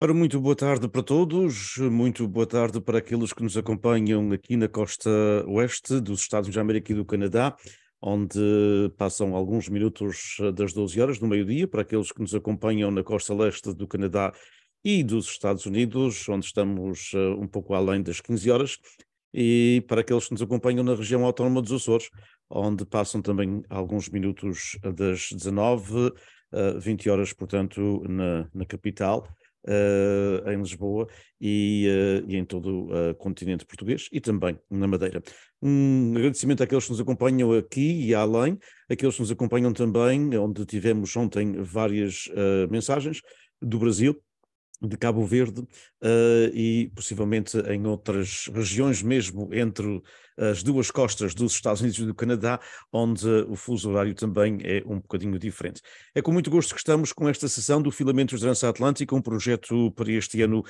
Ora, muito boa tarde para todos, muito boa tarde para aqueles que nos acompanham aqui na costa oeste dos Estados Unidos da América e do Canadá, onde passam alguns minutos eh, das 12 horas do meio-dia, para aqueles que nos acompanham na costa leste do Canadá e dos Estados Unidos, onde estamos eh, um pouco além das 15 horas, e para aqueles que nos acompanham na região autónoma dos Açores, onde passam também alguns minutos eh, das 19, 20 horas, portanto, na, na capital uh, em Lisboa e, uh, e em todo o eh, continente português e também na Madeira. Um agradecimento àqueles que nos acompanham aqui e além, àqueles que nos acompanham também, onde tivemos ontem várias mensagens do Brasil de Cabo Verde uh, e possivelmente em outras regiões, mesmo entre eh, as duas costas dos Estados Unidos e do Canadá, onde eh, o fuso horário também é um bocadinho diferente. É com muito gosto que estamos com esta sessão do Filamentos Transatlântico, um projeto para este ano uh,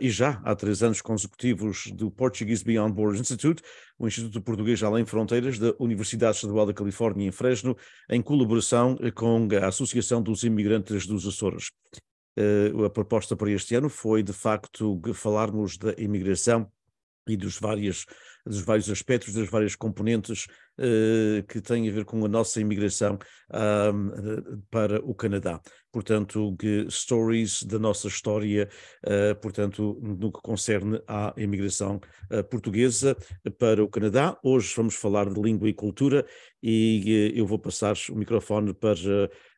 e já há três anos consecutivos do Portuguese Beyond Borders Institute, o Instituto Português Além Fronteiras da Universidade Estadual da Califórnia em Fresno, em colaboração com a Associação dos Imigrantes dos Açores. Eh, a proposta para este ano foi, de facto, falarmos da imigração e dos vários, dos vários aspectos, das várias componentes uh, que têm a ver com a nossa imigração uh, para o Canadá. Portanto, stories da nossa história, uh, portanto, no que concerne à imigração portuguesa para o Canadá. Hoje vamos falar de língua e cultura e eu vou passar o microfone para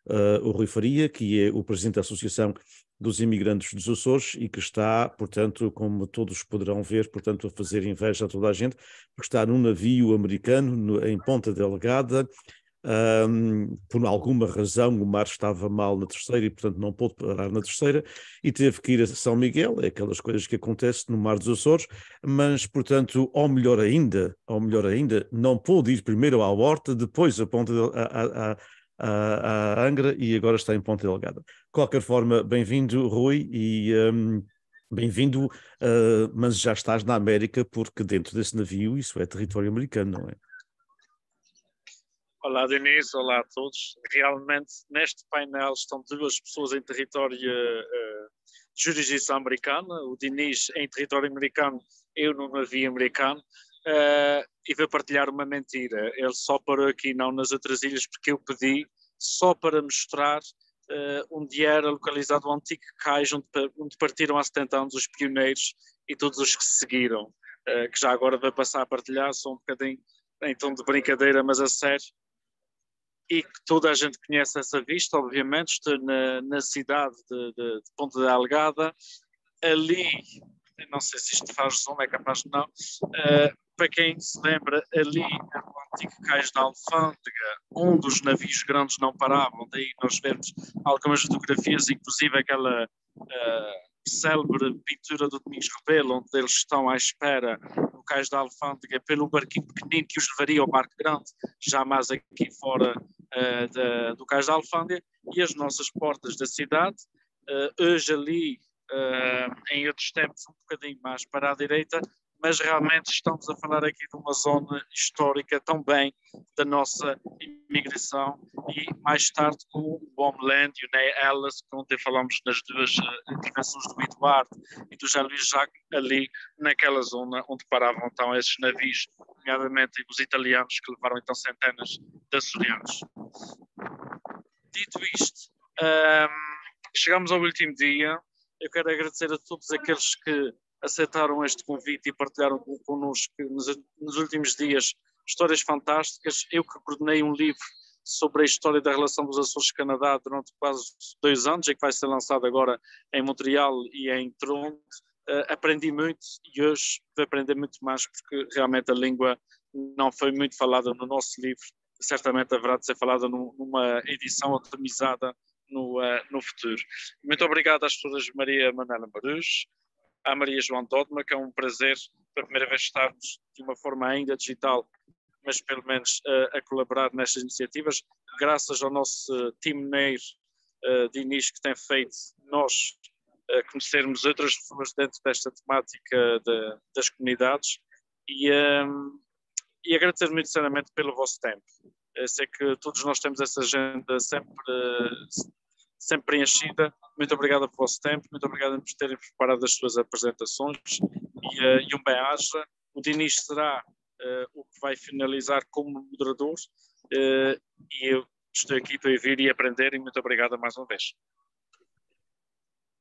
uh, o Rui Faria, que é o presidente da Associação dos Imigrantes dos Açores e que está, portanto, como todos poderão ver, portanto, a fazer inveja a toda a gente, porque está num navio americano no, em Ponta Delgada. Um, por alguma razão o mar estava mal na terceira e portanto não pôde parar na terceira e teve que ir a São Miguel, é aquelas coisas que acontecem no mar dos Açores, mas portanto, ou melhor ainda, ou melhor ainda, não pôde ir primeiro à Horta, depois a Ponta, de, a, a, à, Angra e agora está em Ponta Delgada. De qualquer forma, bem-vindo, Rui, e um, bem-vindo, uh, mas já estás na América, porque dentro desse navio isso é território americano, não é? Olá, Denise, olá a todos. Realmente, neste painel estão duas pessoas em território uh, de jurisdição americana, o Diniz em território americano, eu no navio americano, Uh, e vou partilhar uma mentira. Ele só parou aqui, não nas outras ilhas, porque eu pedi só para mostrar uh, onde era localizado o antigo cais onde, onde, partiram há 70 anos os pioneiros e todos os que seguiram, uh, que já agora vai passar a partilhar, só um bocadinho em tom de brincadeira, mas a sério. E que toda a gente conhece essa vista, obviamente, estou na, na cidade de, de, de da Algada. Ali não sei se isto faz zoom, é capaz de não. Uh, para quem se lembra, ali no antigo cais da Alfândega, um dos navios grandes não paravam, daí nós vemos algumas fotografias, inclusive aquela uh, célebre pintura do Domingos Rebelo, onde eles estão à espera no cais da Alfândega pelo barquinho pequenino que os levaria ao barco grande, jamais aqui fora uh, da, do cais da Alfândega, e as nossas portas da cidade, uh, hoje ali ah, em outros tempos um bocadinho mais para a direita, mas realmente estamos a falar aqui de uma zona histórica também da nossa imigração e mais tarde com o Homeland e o Ney Ellis, que ontem falamos nas duas ah, intervenções do Eduardo e do Jair Luiz Jacques, ali naquela zona onde paravam então esses navios, nomeadamente os italianos que levaram então centenas de açorianos. Dito isto, ah, chegamos ao último dia, eu quero agradecer a todos aqueles que aceitaram este convite e partilharam connosco nos, últimos dias histórias fantásticas. Eu que coordenei um livro sobre a história da relação dos Açores-Canadá durante quase dois anos e que vai ser lançado agora em Montreal e em Toronto. Uh, aprendi muito e hoje vou aprender muito mais porque realmente a língua não foi muito falada no nosso livro. Certamente haverá de ser falada numa edição otimizada no, uh, no futuro. Muito obrigado às todas, Maria Manuela Maruz, à Maria João Dodma, que é um prazer, pela primeira vez, estarmos de uma forma ainda digital, mas pelo menos uh, a colaborar nestas iniciativas, graças ao nosso uh, time Neir uh, eh, de início que tem feito nós uh, conhecermos outras pessoas dentro desta temática de, das comunidades e, um, ehm, e agradecer muito sinceramente pelo vosso tempo. Eu sei que todos nós temos essa agenda sempre sempre preenchida. Muito obrigado pelo vosso tempo, muito obrigado por terem preparado as suas apresentações e, uh, e um bem-aja. O Dinis será uh, o que vai finalizar como moderador uh, e eu estou aqui para ouvir e aprender e muito obrigado mais uma vez.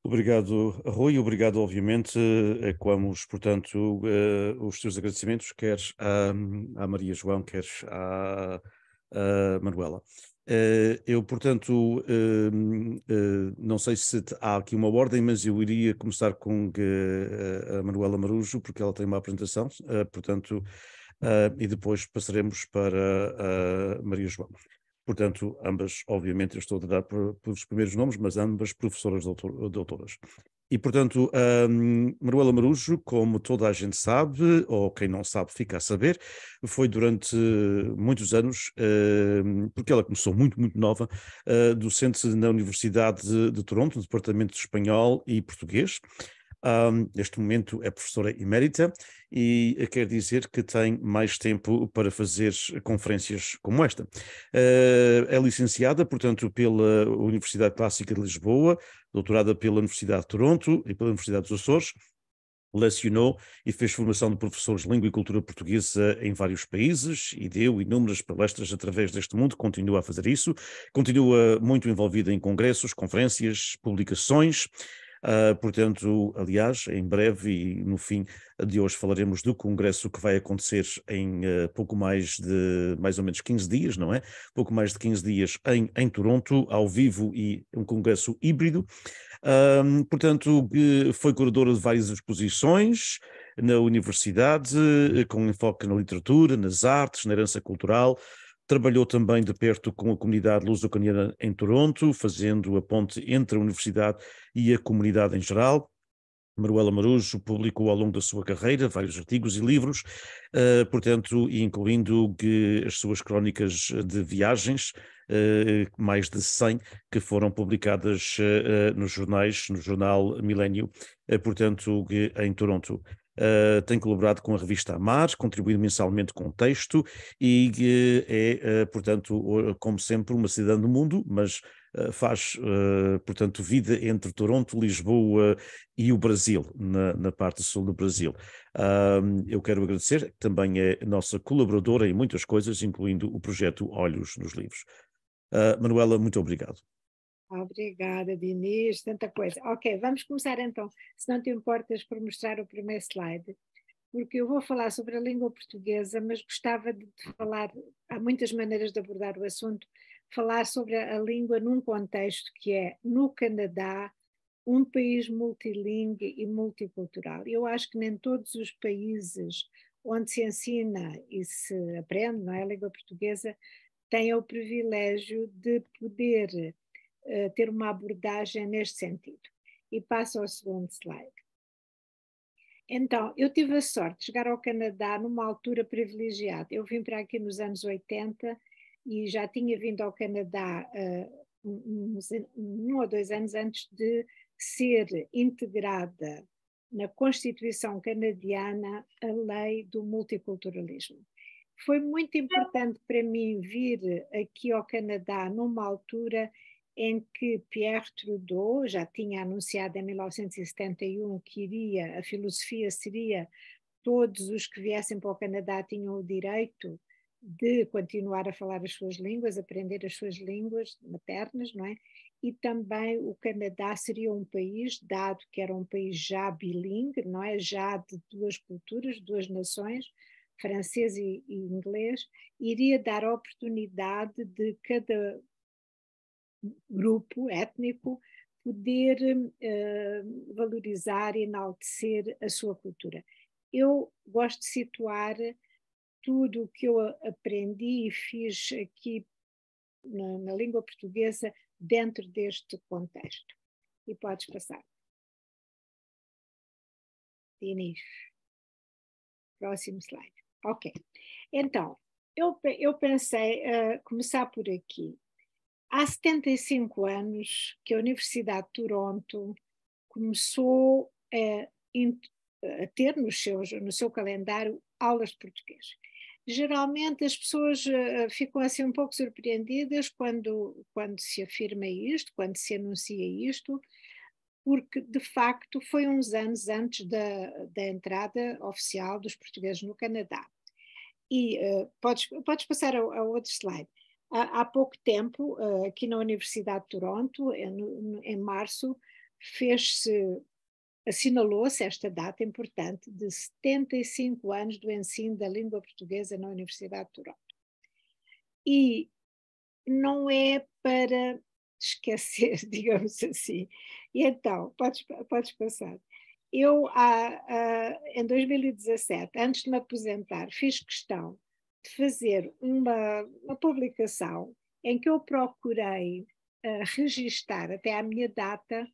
Obrigado, Rui. Obrigado, obviamente. Ecoamos, é portanto, os teus agradecimentos, queres à, à Maria João, queres à, uh, Manuela. Uh, eu, portanto, uh, não sei se há aqui uma ordem, mas eu iria começar com a Manuela Marujo, porque ela tem uma apresentação, portanto, e depois passaremos para a Maria João. Portanto, ambas, obviamente, eu estou a dar pelos primeiros nomes, mas ambas professoras doutor, doutoras. E, portanto, um, Maruela Marujo, como toda a gente sabe, ou quem não sabe fica a saber, foi durante muitos anos, uh, porque ela começou muito, muito nova, uh, docente na Universidade de, de Toronto, no Departamento de Espanhol e Português. Um, neste momento é professora emérita e quer dizer que tem mais tempo para fazer conferências como esta. Uh, é licenciada, portanto, pela Universidade Clássica de Lisboa, doutorada pela Universidade de Toronto e pela Universidade dos Açores, lecionou e fez formação de professores de língua e cultura portuguesa em vários países e deu inúmeras palestras através deste mundo, continua a fazer isso, continua muito envolvida em congressos, conferências, publicações Uh, portanto, aliás, em breve e no fim de hoje falaremos do congresso que vai acontecer em uh, pouco mais de, mais ou menos 15 dias, não é? Pouco mais de 15 dias em, em Toronto, ao vivo e um congresso híbrido. Uh, portanto, foi curadora de várias exposições na universidade, com enfoque na literatura, nas artes, na herança cultural, Trabalhou também de perto com a comunidade luso-ucraniana em Toronto, fazendo a ponte entre a universidade e a comunidade em geral. Maruela Marujo publicou ao longo da sua carreira vários artigos e livros, uh, portanto, incluindo as suas crónicas de viagens, uh, mais de 100, que foram publicadas uh, nos jornais, no jornal Milênio, portanto, em Toronto. Uh, tem colaborado com a revista Amar, contribuindo mensalmente com texto e uh, é, uh, portanto, como sempre, uma cidadã do mundo, mas faz, portanto, vida entre Toronto, Lisboa e o Brasil, na, na parte sul do Brasil. eu quero agradecer, também é nossa colaboradora em muitas coisas, incluindo o projeto Olhos nos Livros. Ah, Manuela, muito obrigado. Obrigada, Diniz, tanta coisa. Ok, vamos começar então, se não te importas, por mostrar o primeiro slide, porque eu vou falar sobre a língua portuguesa, mas gostava de falar, há muitas maneiras de abordar o assunto, falar sobre a, a língua num contexto que é, no Canadá, um país multilingue e multicultural. Eu acho que nem todos os países onde se ensina e se aprende não é, a língua portuguesa têm o privilégio de poder ter uma abordagem neste sentido. E passo ao segundo slide. Então, eu tive a sorte de chegar ao Canadá numa altura privilegiada. Eu vim para aqui nos anos 80 e já tinha vindo ao Canadá uh, um ou dois anos antes de ser integrada na Constituição canadiana a lei do multiculturalismo. Foi muito importante para mim vir aqui ao Canadá numa altura em que Pierre Trudeau já tinha anunciado em 1971 que iria, a filosofia seria todos os que viessem para o Canadá tinham o direito de continuar a falar as suas línguas, aprender as suas línguas maternas, não é? E também o Canadá seria um país, dado que era um país já bilingue, não é? Já de duas culturas, duas nações, francês e, e inglês, iria dar oportunidade de cada grupo étnico poder uh, valorizar e enaltecer a sua cultura. Eu gosto de situar tudo o que eu aprendi e fiz aqui na, na língua portuguesa dentro deste contexto. E podes passar. Dinis. Próximo slide. Ok. Então, eu, eu pensei uh, começar por aqui. Há 75 anos que a Universidade de Toronto começou a, a ter no seu calendário aulas de português geralmente as pessoas eh, ficam assim um pouco surpreendidas quando, quando se afirma isto, quando se anuncia isto, porque de facto foi uns anos antes da, da entrada oficial dos portugueses no Canadá. E uh, podes, podes passar ao outro slide há pouco tempo, eh, aqui na Universidade de Toronto, eh, em, março, fez-se, assinalou-se esta data importante de 75 anos do ensino da língua portuguesa na Universidade de Toronto. E não é para esquecer, digamos assim. E então, podes, podes passar. Eu, em 2017, antes de me aposentar, fiz questão de fazer uma, uma publicação em que eu procurei uh, registar até à minha data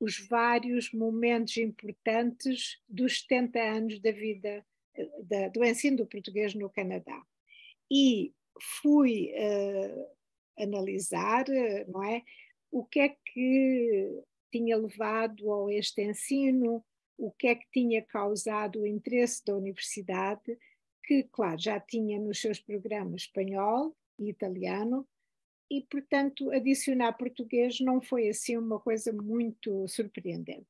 os vários momentos importantes dos 70 anos da vida eh, da, do ensino do português no Canadá. E fui uh, analisar, não é, o que é que tinha levado a este ensino, o que é que tinha causado o interesse da universidade, que, claro, já tinha nos seus programas espanhol e italiano, e, portanto, adicionar português não foi assim uma coisa muito surpreendente.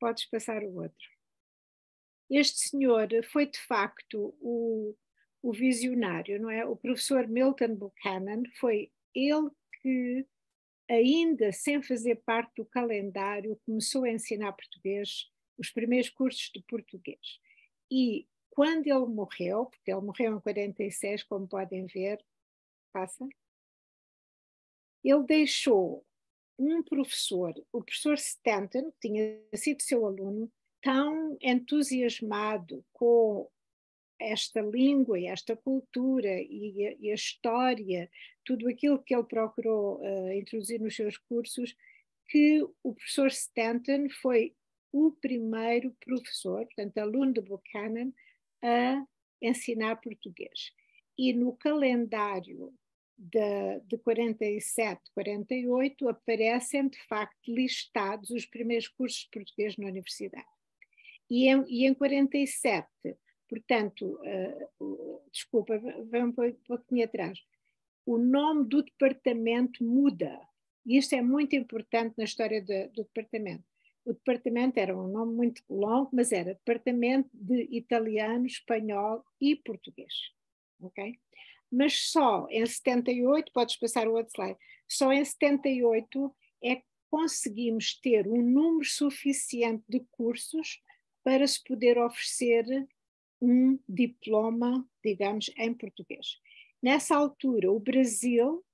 Podes passar o outro. Este senhor foi, de facto, o, o visionário, não é? O professor Milton Buchanan foi ele que, ainda sem fazer parte do calendário, começou a ensinar português, os primeiros cursos de português. E quando ele morreu, porque ele morreu em 46, como podem ver, passa, ele deixou um professor, o professor Stanton, que tinha sido seu aluno, tão entusiasmado com esta língua e esta cultura e a, e a, história, tudo aquilo que ele procurou uh, introduzir nos seus cursos, que o professor Stanton foi o primeiro professor, portanto, aluno de Buchanan, a ensinar português. E no calendário de, de 47, 48, aparecem de facto listados os primeiros cursos de português na universidade. E em, e em 47, portanto, uh, desculpa, vamos um pouquinho atrás, o nome do departamento muda. E isto é muito importante na história do departamento. O departamento era um nome muito longo, mas era Departamento de Italiano, Espanhol e Português. Ok? Mas só em 78, podes passar o outro slide, só em 78 é que conseguimos ter um número suficiente de cursos para se poder oferecer um diploma, digamos, em português. Nessa altura, o Brasil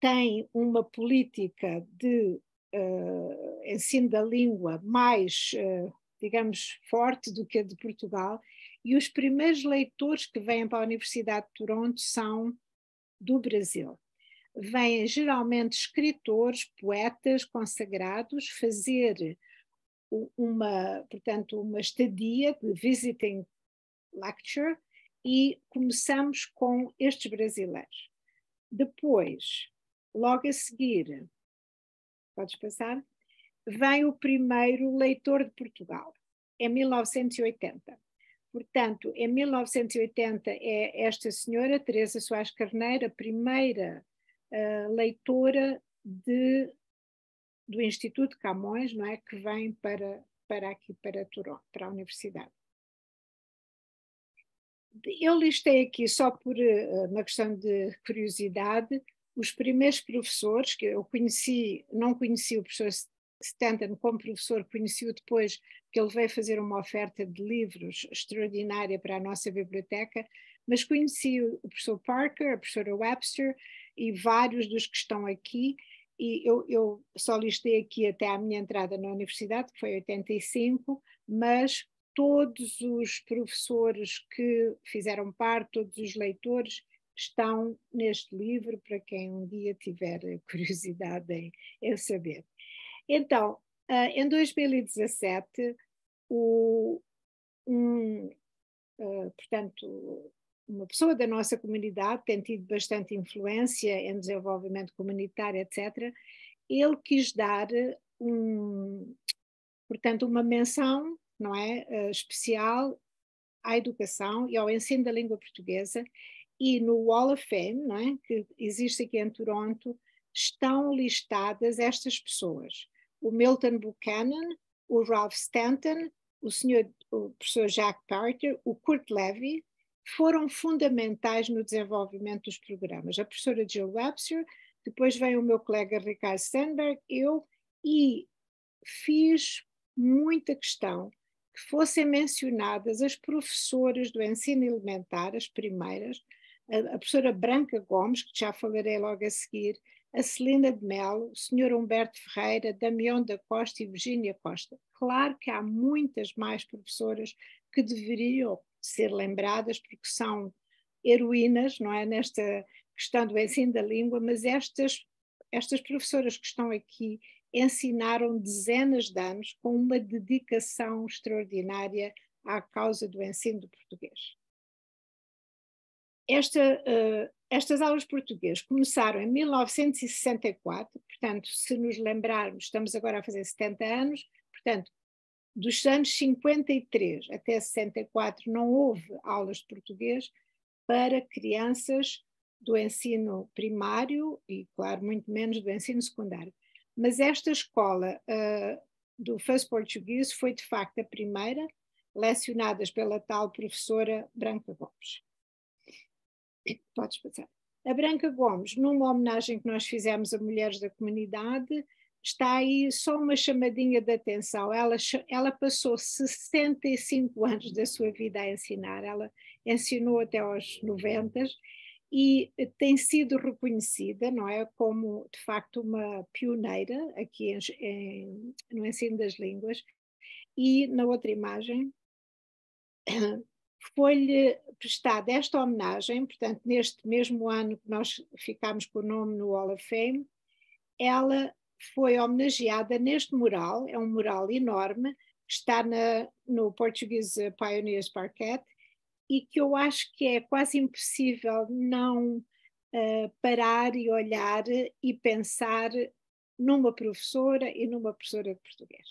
tem uma política de uh, ensino da língua mais, uh, digamos, forte do que a de Portugal, e os primeiros leitores que vêm para a Universidade de Toronto são do Brasil. Vêm geralmente escritores, poetas consagrados, fazer uma, portanto, uma estadia de visiting lecture e começamos com estes brasileiros. Depois, logo a seguir, Podes passar? Vem o primeiro leitor de Portugal, é em 1980. Portanto, em 1980 é esta senhora, Teresa Soares Carneiro, a primeira uh, leitora de, do Instituto Camões, não é? Que vem para, para aqui, para Toronto, para a Universidade. Eu listei aqui, só por uh, uma questão de curiosidade, os primeiros professores que eu conheci, não conheci o professor Stanton como professor, conheci-o depois que ele veio fazer uma oferta de livros extraordinária para a nossa biblioteca, mas conheci o professor Parker, a professora Webster e vários dos que estão aqui, e eu, eu só listei aqui até a minha entrada na universidade, que foi 85, mas todos os professores que fizeram parte, todos os leitores, estão neste livro, para quem um dia tiver curiosidade em, em saber. Então, uh, em 2017, o, um, uh, portanto, uma pessoa da nossa comunidade tem tido bastante influência em desenvolvimento comunitário, etc. Ele quis dar um, portanto, uma menção, não é, uh, especial à educação e ao ensino da língua portuguesa e no Wall of Fame, não é? que existe aqui em Toronto, estão listadas estas pessoas: o Milton Buchanan, o Ralph Stanton, o, senhor, o professor Jack Parker, o Kurt Levy, foram fundamentais no desenvolvimento dos programas. A professora Jill Webster, depois vem o meu colega Ricardo Sandberg, eu, e fiz muita questão que fossem mencionadas as professoras do ensino elementar, as primeiras, a, a professora Branca Gomes, que já falarei logo a seguir, a Celina de Mello, o Sr. Humberto Ferreira, Damião da Costa e Virgínia Costa. Claro que há muitas mais professoras que deveriam ser lembradas porque são heroínas, não é, nesta questão do ensino da língua, mas estas, estas professoras que estão aqui ensinaram dezenas de anos com uma dedicação extraordinária à causa do ensino do português. Esta, uh, estas aulas portuguesas começaram em 1964, portanto, se nos lembrarmos, estamos agora a fazer 70 anos, portanto, dos anos 53 até 64 não houve aulas de português para crianças do ensino primário e, claro, muito menos do ensino secundário. Mas esta escola uh, do First Português foi, de facto, a primeira, lecionadas pela tal professora Branca Gomes. Podes passar. A Branca Gomes, numa homenagem que nós fizemos a mulheres da comunidade, está aí só uma chamadinha de atenção. Ela, ela passou 65 anos da sua vida a ensinar, ela ensinou até aos 90 e tem sido reconhecida, não é? Como, de facto, uma pioneira aqui em, em, no ensino das línguas. E na outra imagem, foi-lhe prestada esta homenagem, portanto, neste mesmo ano que nós ficámos com o nome no Hall of Fame, ela foi homenageada neste mural, é um mural enorme, que está na, no Portuguese Pioneers Parquet, e que eu acho que é quase impossível não uh, parar e olhar e pensar numa professora e numa professora de português.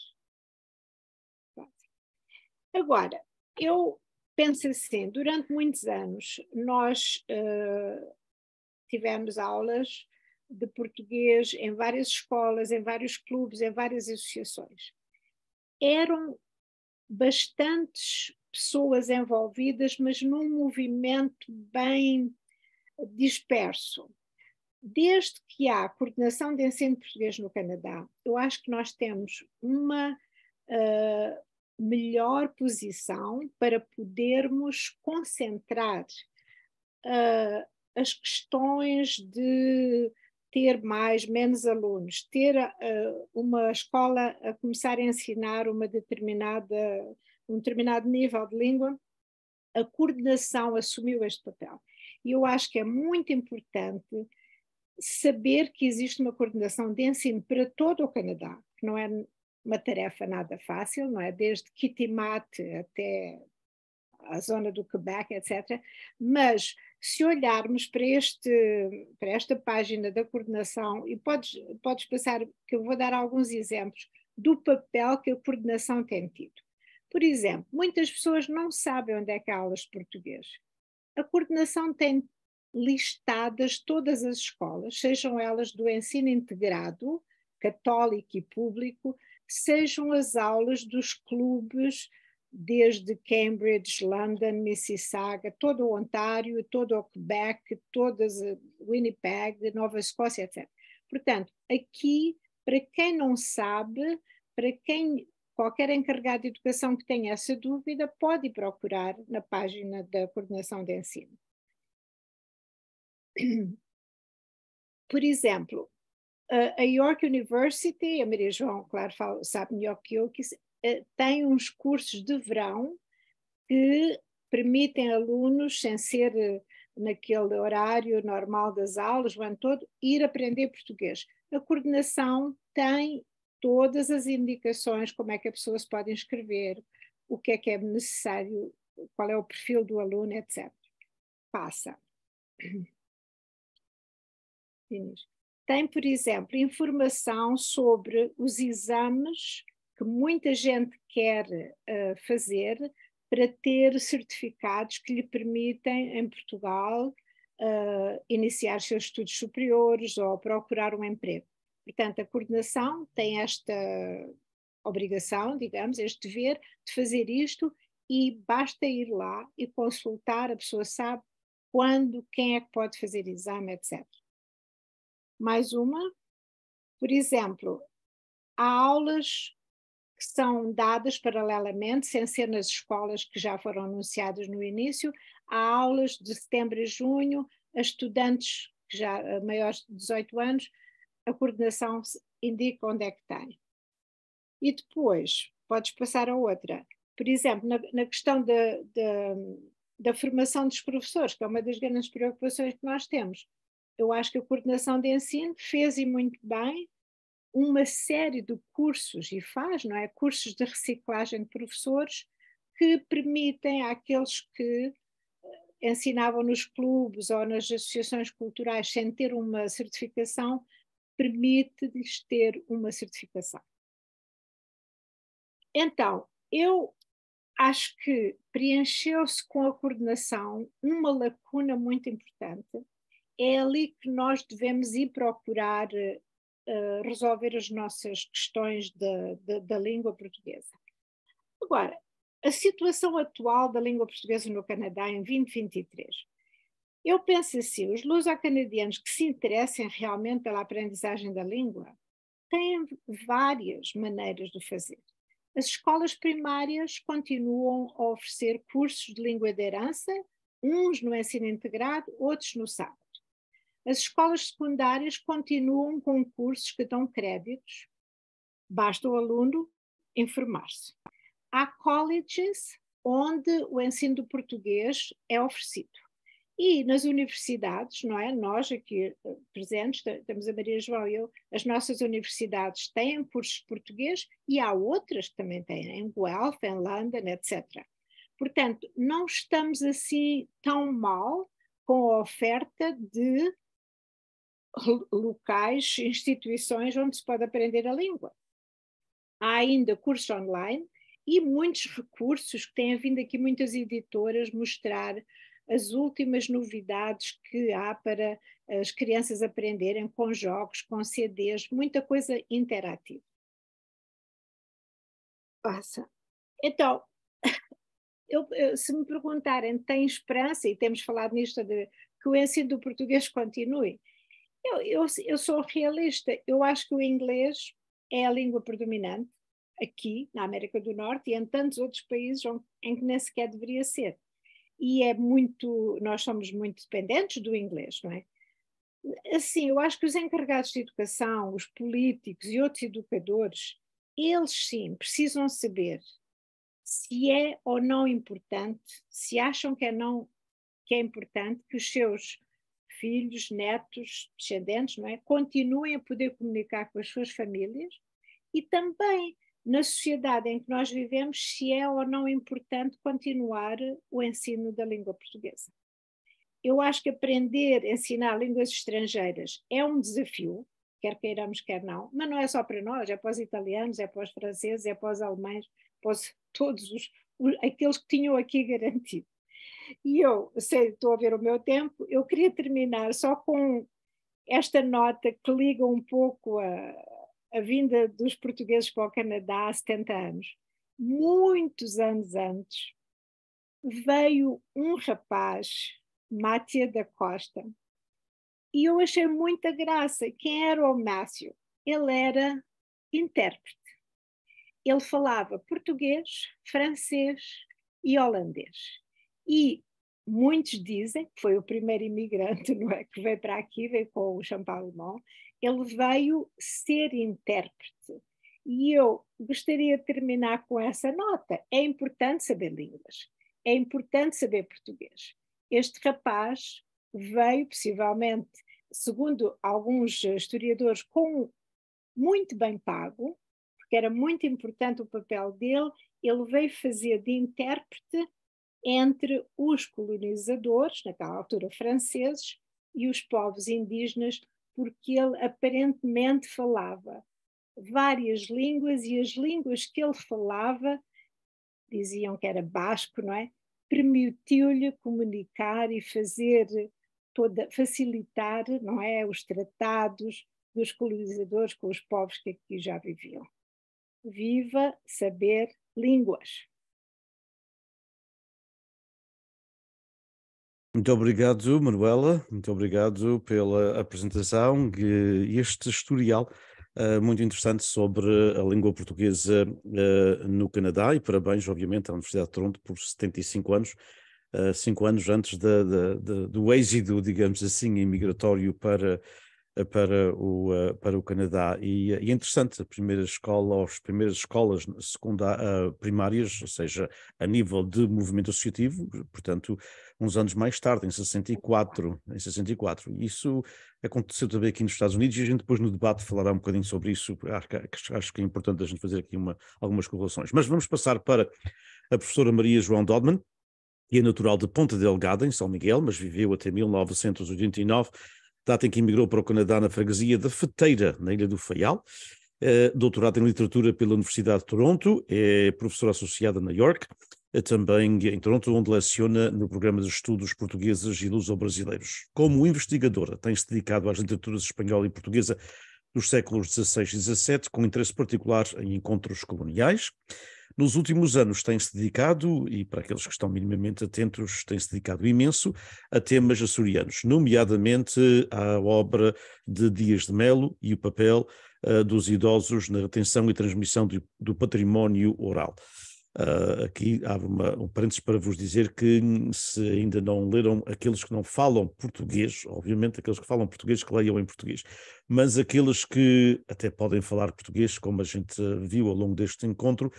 Agora, eu pensa assim, durante muitos anos nós uh, tivemos aulas de português em várias escolas, em vários clubes, em várias associações. Eram bastantes pessoas envolvidas, mas num movimento bem disperso. Desde que há coordenação de ensino português no Canadá, eu acho que nós temos uma uh, melhor posição para podermos concentrar uh, as questões de ter mais, menos alunos, ter uh, uma escola a começar a ensinar uma determinada, um determinado nível de língua, a coordenação assumiu este papel. E eu acho que é muito importante saber que existe uma coordenação de ensino para todo o Canadá, que não é uma tarefa nada fácil, não é? Desde Kitimat até a zona do Quebec, etc. Mas se olharmos para, este, para esta página da coordenação, e podes, podes passar, que eu vou dar alguns exemplos do papel que a coordenação tem tido. Por exemplo, muitas pessoas não sabem onde é que há aulas de português. A coordenação tem listadas todas as escolas, sejam elas do ensino integrado, católico e público, sejam as aulas dos clubes desde Cambridge, London, Mississauga, todo o Ontário, todo o Quebec, todas eh, Winnipeg, Nova Escócia, etc. Portanto, aqui, para quem não sabe, para quem qualquer encarregado de educação que tenha essa dúvida, pode procurar na página da coordenação de ensino. Por exemplo, a York University, a Maria João, claro, fala, sabe melhor que eu, que eh, tem uns cursos de verão que permitem alunos, sem ser eh, naquele horário normal das aulas, o ano todo, ir aprender português. A coordenação tem todas as indicações, como é que a pessoa se pode inscrever, o que é que é necessário, qual é o perfil do aluno, etc. Passa. Inês tem, por exemplo, informação sobre os exames que muita gente quer uh, fazer para ter certificados que lhe permitem, em Portugal, uh, iniciar seus estudos superiores ou procurar um emprego. Portanto, a coordenação tem esta obrigação, digamos, este dever de fazer isto e basta ir lá e consultar, a pessoa sabe quando, quem é que pode fazer exame, etc mais uma. Por exemplo, há aulas que são dadas paralelamente, sem ser nas escolas que já foram anunciadas no início, há aulas de setembro a junho a estudantes já eh, maiores de 18 anos, a coordenação indica onde é que tem. E depois, podes passar a outra. Por exemplo, na, na questão da formação dos professores, que é uma das grandes preocupações que nós temos, eu acho que a coordenação de ensino fez e muito bem uma série de cursos e faz, não é? Cursos de reciclagem de professores que permitem àqueles que eh, ensinavam nos clubes ou nas associações culturais sem ter uma certificação, permite-lhes ter uma certificação. Então, eu acho que preencheu-se com a coordenação uma lacuna muito importante, é ali que nós devemos ir procurar uh, resolver as nossas questões de, de, da língua portuguesa. Agora, a situação atual da língua portuguesa no Canadá em 2023. Eu penso assim, os luso-canadianos que se interessem realmente pela aprendizagem da língua têm várias maneiras de fazer. As escolas primárias continuam a oferecer cursos de língua de herança, uns no ensino integrado, outros no SAP. As escolas secundárias continuam com cursos que dão créditos, basta o aluno informar-se. Há colleges onde o ensino do português é oferecido. E nas universidades, não é? Nós aqui eh, presentes, temos a Maria João e eu, as nossas universidades têm cursos de português e há outras que também têm, em Guelph, em London, etc. Portanto, não estamos assim tão mal com a oferta de locais, instituições onde se pode aprender a língua. Há ainda cursos online e muitos recursos que têm vindo aqui muitas editoras mostrar as últimas novidades que há para as crianças aprenderem com jogos, com CDs, muita coisa interativa. Passa. Então, eu, eu, se me perguntarem, tem esperança, e temos falado nisto, de, que o ensino do português continue? Eu, eu, assim, eu sou realista. Eu acho que o inglês é a língua predominante aqui na América do Norte e em tantos outros países em que nem sequer deveria ser. E é muito, nós somos muito dependentes do inglês, não é? Assim, eu acho que os encarregados de educação, os políticos e outros educadores, eles sim precisam saber se é ou não importante, se acham que é não que é importante que os seus filhos, netos, descendentes, não é? continuem a poder comunicar com as suas famílias e também na sociedade em que nós vivemos se é ou não importante continuar o ensino da língua portuguesa. Eu acho que aprender, ensinar línguas estrangeiras é um desafio, quer queiramos, quer não, mas não é só para nós, é para os italianos, é para os franceses, é para os alemães, é para os, todos os, os, aqueles que tinham aqui garantido. E eu, sei, estou a ver o meu tempo, eu queria terminar só com esta nota que liga um pouco a, a vinda dos portugueses para o Canadá há 70 anos. Muitos anos antes, veio um rapaz, Mátia da Costa, e eu achei muita graça. Quem era o Mácio? Ele era intérprete. Ele falava português, francês e holandês. E muitos dizem que foi o primeiro imigrante não é, que veio para aqui, veio com o Champalimont, ele veio ser intérprete. E eu gostaria de terminar com essa nota. É importante saber línguas, é importante saber português. Este rapaz veio, possivelmente, segundo alguns historiadores, com muito bem pago, porque era muito importante o papel dele, ele veio fazer de intérprete entre os colonizadores, naquela altura franceses, e os povos indígenas, porque ele aparentemente falava várias línguas e as línguas que ele falava, diziam que era basco, não é? Permitiu-lhe comunicar e fazer toda facilitar, não é, os tratados dos colonizadores com os povos que aqui já viviam. Viva saber línguas. Muito obrigado, Manuela. Muito obrigado pela apresentação e este historial uh, muito interessante sobre a língua portuguesa uh, no Canadá. E parabéns, obviamente, à Universidade de Toronto por 75 anos, uh, cinco anos antes de, de, de, do êxito, digamos assim, imigratório para para o, para o Canadá. E, é interessante, a primeira escola, as primeiras escolas secundar, primárias, ou seja, a nível de movimento associativo, portanto, uns anos mais tarde, em 64, em 64. Isso aconteceu também aqui nos Estados Unidos e a gente depois no debate falará um bocadinho sobre isso. Acho que, acho que é importante a gente fazer aqui uma, algumas correlações. Mas vamos passar para a professora Maria João Dodman, que é natural de Ponta Delgada, em São Miguel, mas viveu até 1989, data em que emigrou para o Canadá na freguesia da Feteira, na Ilha do Faial. doutorada eh, doutorado em Literatura pela Universidade de Toronto, é professora associada na York, é também em Toronto, onde leciona no programa de estudos portugueses e luso-brasileiros. Como investigadora, tem-se dedicado às literaturas espanhola e portuguesa dos séculos XVI e XVII, com interesse particular em encontros coloniais. Nos últimos anos tem-se dedicado, e para aqueles que estão minimamente atentos, tem-se dedicado imenso a temas açorianos, nomeadamente à obra de Dias de Melo e o papel uh, dos idosos na retenção e transmissão do património oral. Uh, aqui há uma, um parênteses para vos dizer que, hum, se ainda não leram, aqueles que não falam português, obviamente aqueles que falam português que leiam em português, mas aqueles que até podem falar português, como a gente viu ao longo deste encontro,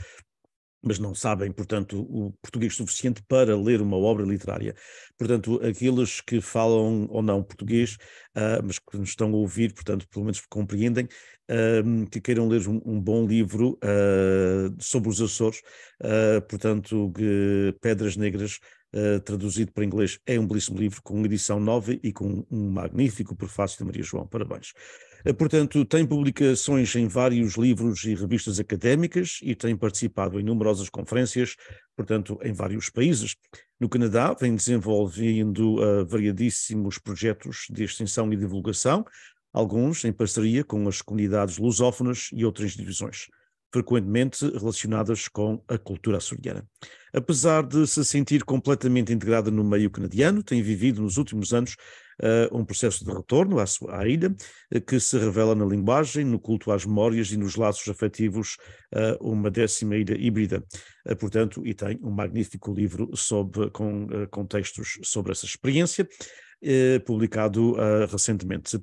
mas não sabem, portanto, o português suficiente para ler uma obra literária. Portanto, aqueles que falam ou não português, uh, mas que nos estão a ouvir, portanto, pelo menos compreendem, uh, que queiram ler um, um bom livro uh, sobre os Açores, portanto, Pedras Negras, traduzido para inglês, é um belíssimo livro, com edição nova e com um magnífico prefácio de Maria João. Parabéns. Eh, portanto, tem publicações em vários livros e revistas académicas e tem participado em numerosas conferências, portanto, em vários países. No Canadá, vem desenvolvendo uh, variadíssimos projetos de extensão e divulgação, alguns em parceria com as comunidades lusófonas e outras instituições, frequentemente relacionadas com a cultura açoriana. Apesar de se sentir completamente integrada no meio canadiano, tem vivido nos últimos anos uh, um processo de retorno à, sua, à ilha, uh, que se revela na linguagem, no culto às memórias e nos laços afetivos, uh, uma décima ilha híbrida. portanto, e tem um magnífico livro sobre, com contextos sobre essa experiência, publicado recentemente.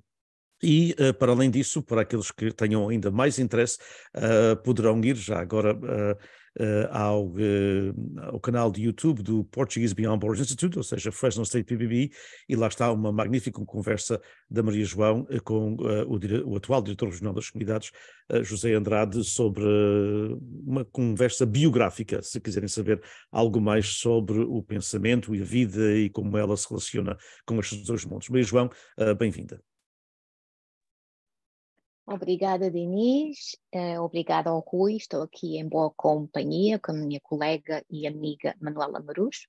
E, uh, para além disso, para aqueles que tenham ainda mais interesse, uh, poderão ir já agora uh, eh, ao, eh, ao, canal de YouTube do Portuguese Beyond Borders Institute, ou seja, Fresno State PBB, e lá está uma magnífica conversa da Maria João eh, com o, o, atual diretor regional das comunidades, José Andrade, sobre uma conversa biográfica, se quiserem saber algo mais sobre o pensamento e a vida e como ela se relaciona com estes dois mundos. Maria João, bem-vinda. Obrigada, Denise. Eh, obrigada ao Rui. Estou aqui em boa companhia com a minha colega e amiga Manuela Maruz.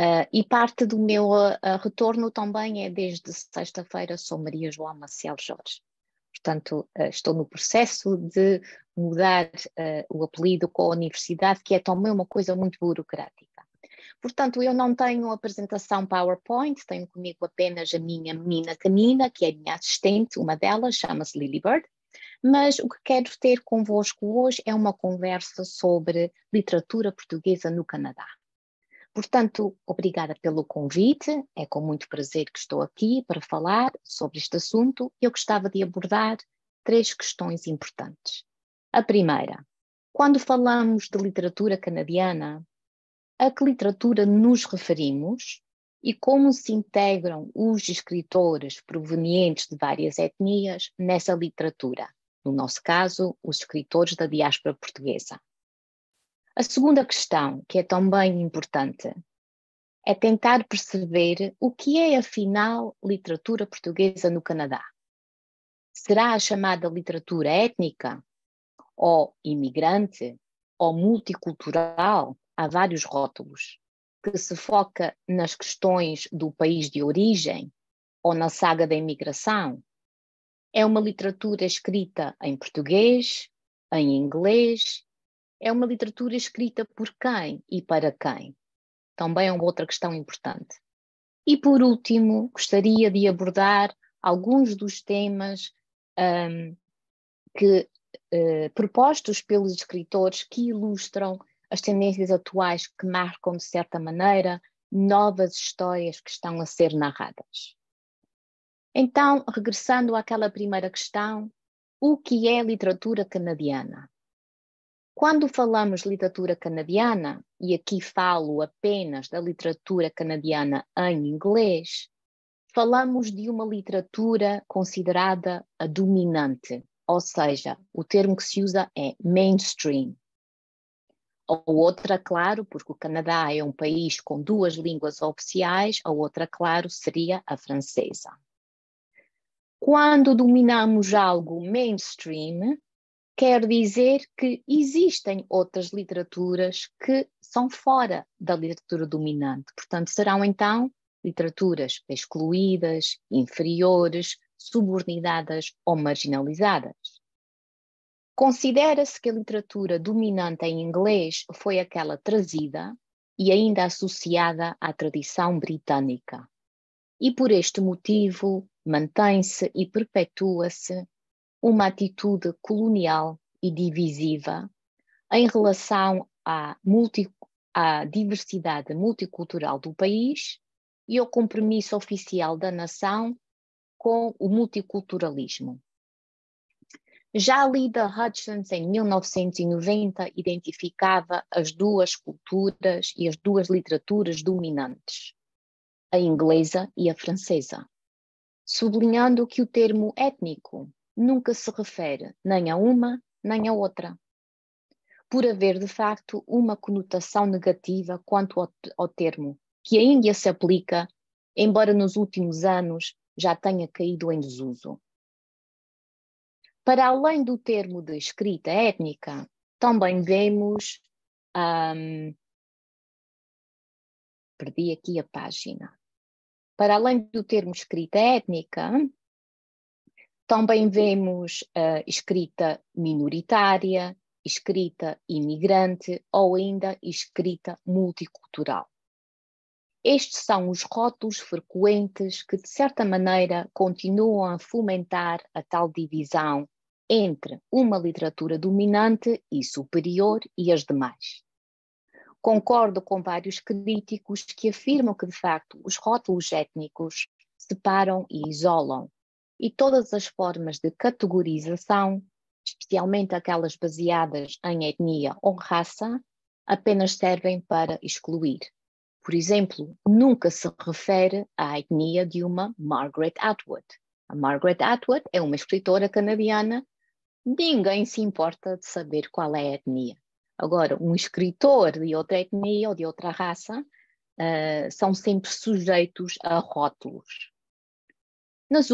Uh, eh, e parte do meu uh, retorno também é desde sexta-feira, sou Maria João Maciel Jorge. Portanto, uh, estou no processo de mudar o apelido com a universidade, que é também uma coisa muito burocrática. Portanto, eu não tenho apresentação PowerPoint, tenho comigo apenas a minha menina canina, que é minha assistente, uma delas, chama-se Lily Bird. Mas o que quero ter convosco hoje é uma conversa sobre literatura portuguesa no Canadá. Portanto, obrigada pelo convite. É com muito prazer que estou aqui para falar sobre este assunto. Eu gostava de abordar três questões importantes. A primeira, quando falamos de literatura canadiana, a que literatura nos referimos e como se integram os escritores provenientes de várias etnias nessa literatura, no nosso caso, os escritores da diáspora portuguesa. A segunda questão, que é também importante, é tentar perceber o que é, afinal, literatura portuguesa no Canadá. Será a chamada literatura étnica, ou imigrante, ou multicultural, há vários rótulos, que se foca nas questões do país de origem ou na saga da imigração. É uma literatura escrita em português, em inglês. É uma literatura escrita por quem e para quem. Também é uma outra questão importante. E por último, gostaria de abordar alguns dos temas um, que, uh, propostos pelos escritores que ilustram as tendências atuais que marcam, de certa maneira, novas histórias que estão a ser narradas. Então, regressando àquela primeira questão, o que é literatura canadiana? Quando falamos de literatura canadiana, e aqui falo apenas da literatura canadiana em inglês, falamos de uma literatura considerada a dominante, ou seja, o termo que se usa é mainstream ou outra, claro, porque o Canadá é um país com duas línguas oficiais, a outra, claro, seria a francesa. Quando dominamos algo mainstream, quer dizer que existem outras literaturas que são fora da literatura dominante. Portanto, serão então literaturas excluídas, inferiores, subordinadas ou marginalizadas. Considera-se que a literatura dominante em inglês foi aquela trazida e ainda associada à tradição britânica. E por este motivo mantém-se e perpetua-se uma atitude colonial e divisiva em relação à, multi, à, diversidade multicultural do país e ao compromisso oficial da nação com o multiculturalismo. Já Lida Hutchins, em 1990, identificava as duas culturas e as duas literaturas dominantes, a inglesa e a francesa, sublinhando que o termo étnico nunca se refere nem a uma nem a outra, por haver de facto uma conotação negativa quanto ao, ao termo, que ainda se aplica, embora nos últimos anos já tenha caído em desuso. Para além do termo de escrita étnica, também vemos. Um, perdi aqui a página. Para além do termo escrita étnica, também vemos uh, escrita minoritária, escrita imigrante ou ainda escrita multicultural. Estes são os rótulos frequentes que, de certa maneira, continuam a fomentar a tal divisão entre uma literatura dominante e superior e as demais. Concordo com vários críticos que afirmam que, de facto, os rótulos étnicos separam e isolam, e todas as formas de categorização, especialmente aquelas baseadas em etnia ou raça, apenas servem para excluir. Por exemplo, nunca se refere à etnia de uma Margaret Atwood. A Margaret Atwood é uma escritora canadiana Ninguém se importa de saber qual é a etnia. Agora, um escritor de outra etnia ou de outra raça uh, são sempre sujeitos a rótulos. Nas,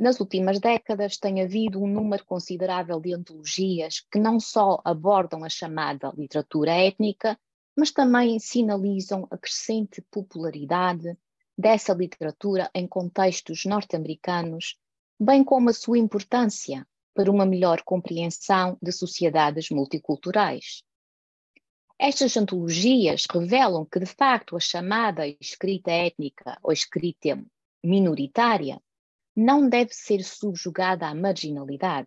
nas, últimas décadas tem havido um número considerável de antologias que não só abordam a chamada literatura étnica, mas também sinalizam a crescente popularidade dessa literatura em contextos norte-americanos, bem como a sua importância para uma melhor compreensão de sociedades multiculturais. Estas antologias revelam que, de facto, a chamada escrita étnica ou escrita minoritária não deve ser subjugada à marginalidade.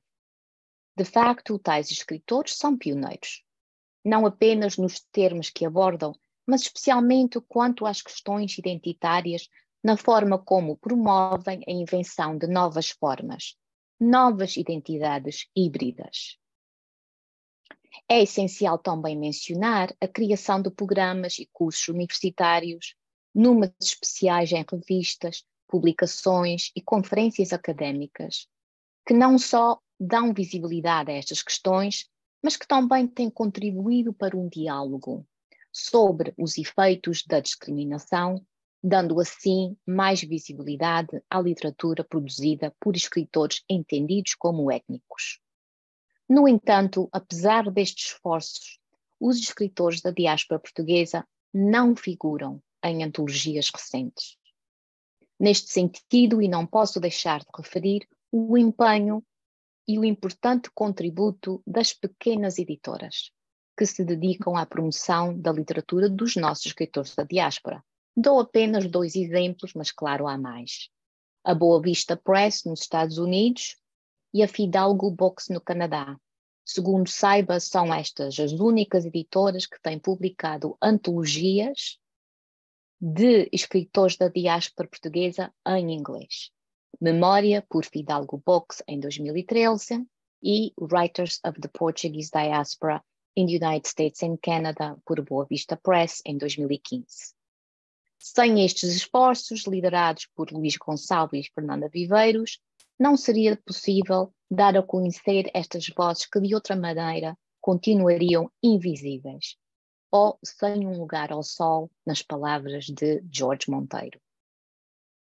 De facto, tais escritores são pioneiros, não apenas nos termos que abordam, mas especialmente quanto às questões identitárias na forma como promovem a invenção de novas formas, novas identidades híbridas. É essencial também mencionar a criação de programas e cursos universitários, números especiais em revistas, publicações e conferências académicas, que não só dão visibilidade a estas questões, mas que também têm contribuído para um diálogo sobre os efeitos da discriminação dando assim mais visibilidade à literatura produzida por escritores entendidos como étnicos. No entanto, apesar destes esforços, os escritores da diáspora portuguesa não figuram em antologias recentes. Neste sentido, e não posso deixar de referir, o empenho e o importante contributo das pequenas editoras, que se dedicam à promoção da literatura dos nossos escritores da diáspora, Dou apenas dois exemplos, mas claro, há mais. A Boa Vista Press nos Estados Unidos e a Fidalgo Books no Canadá. Segundo saiba, são estas as únicas editoras que têm publicado antologias de escritores da diáspora portuguesa em inglês. Memória por Fidalgo Books em 2013 e Writers of the Portuguese Diaspora in the United States and Canada por Boa Vista Press em 2015. Sem estes esforços, liderados por Luís Gonçalves e Fernanda Viveiros, não seria possível dar a conhecer estas vozes que de outra maneira continuariam invisíveis ou sem um lugar ao sol, nas palavras de Jorge Monteiro.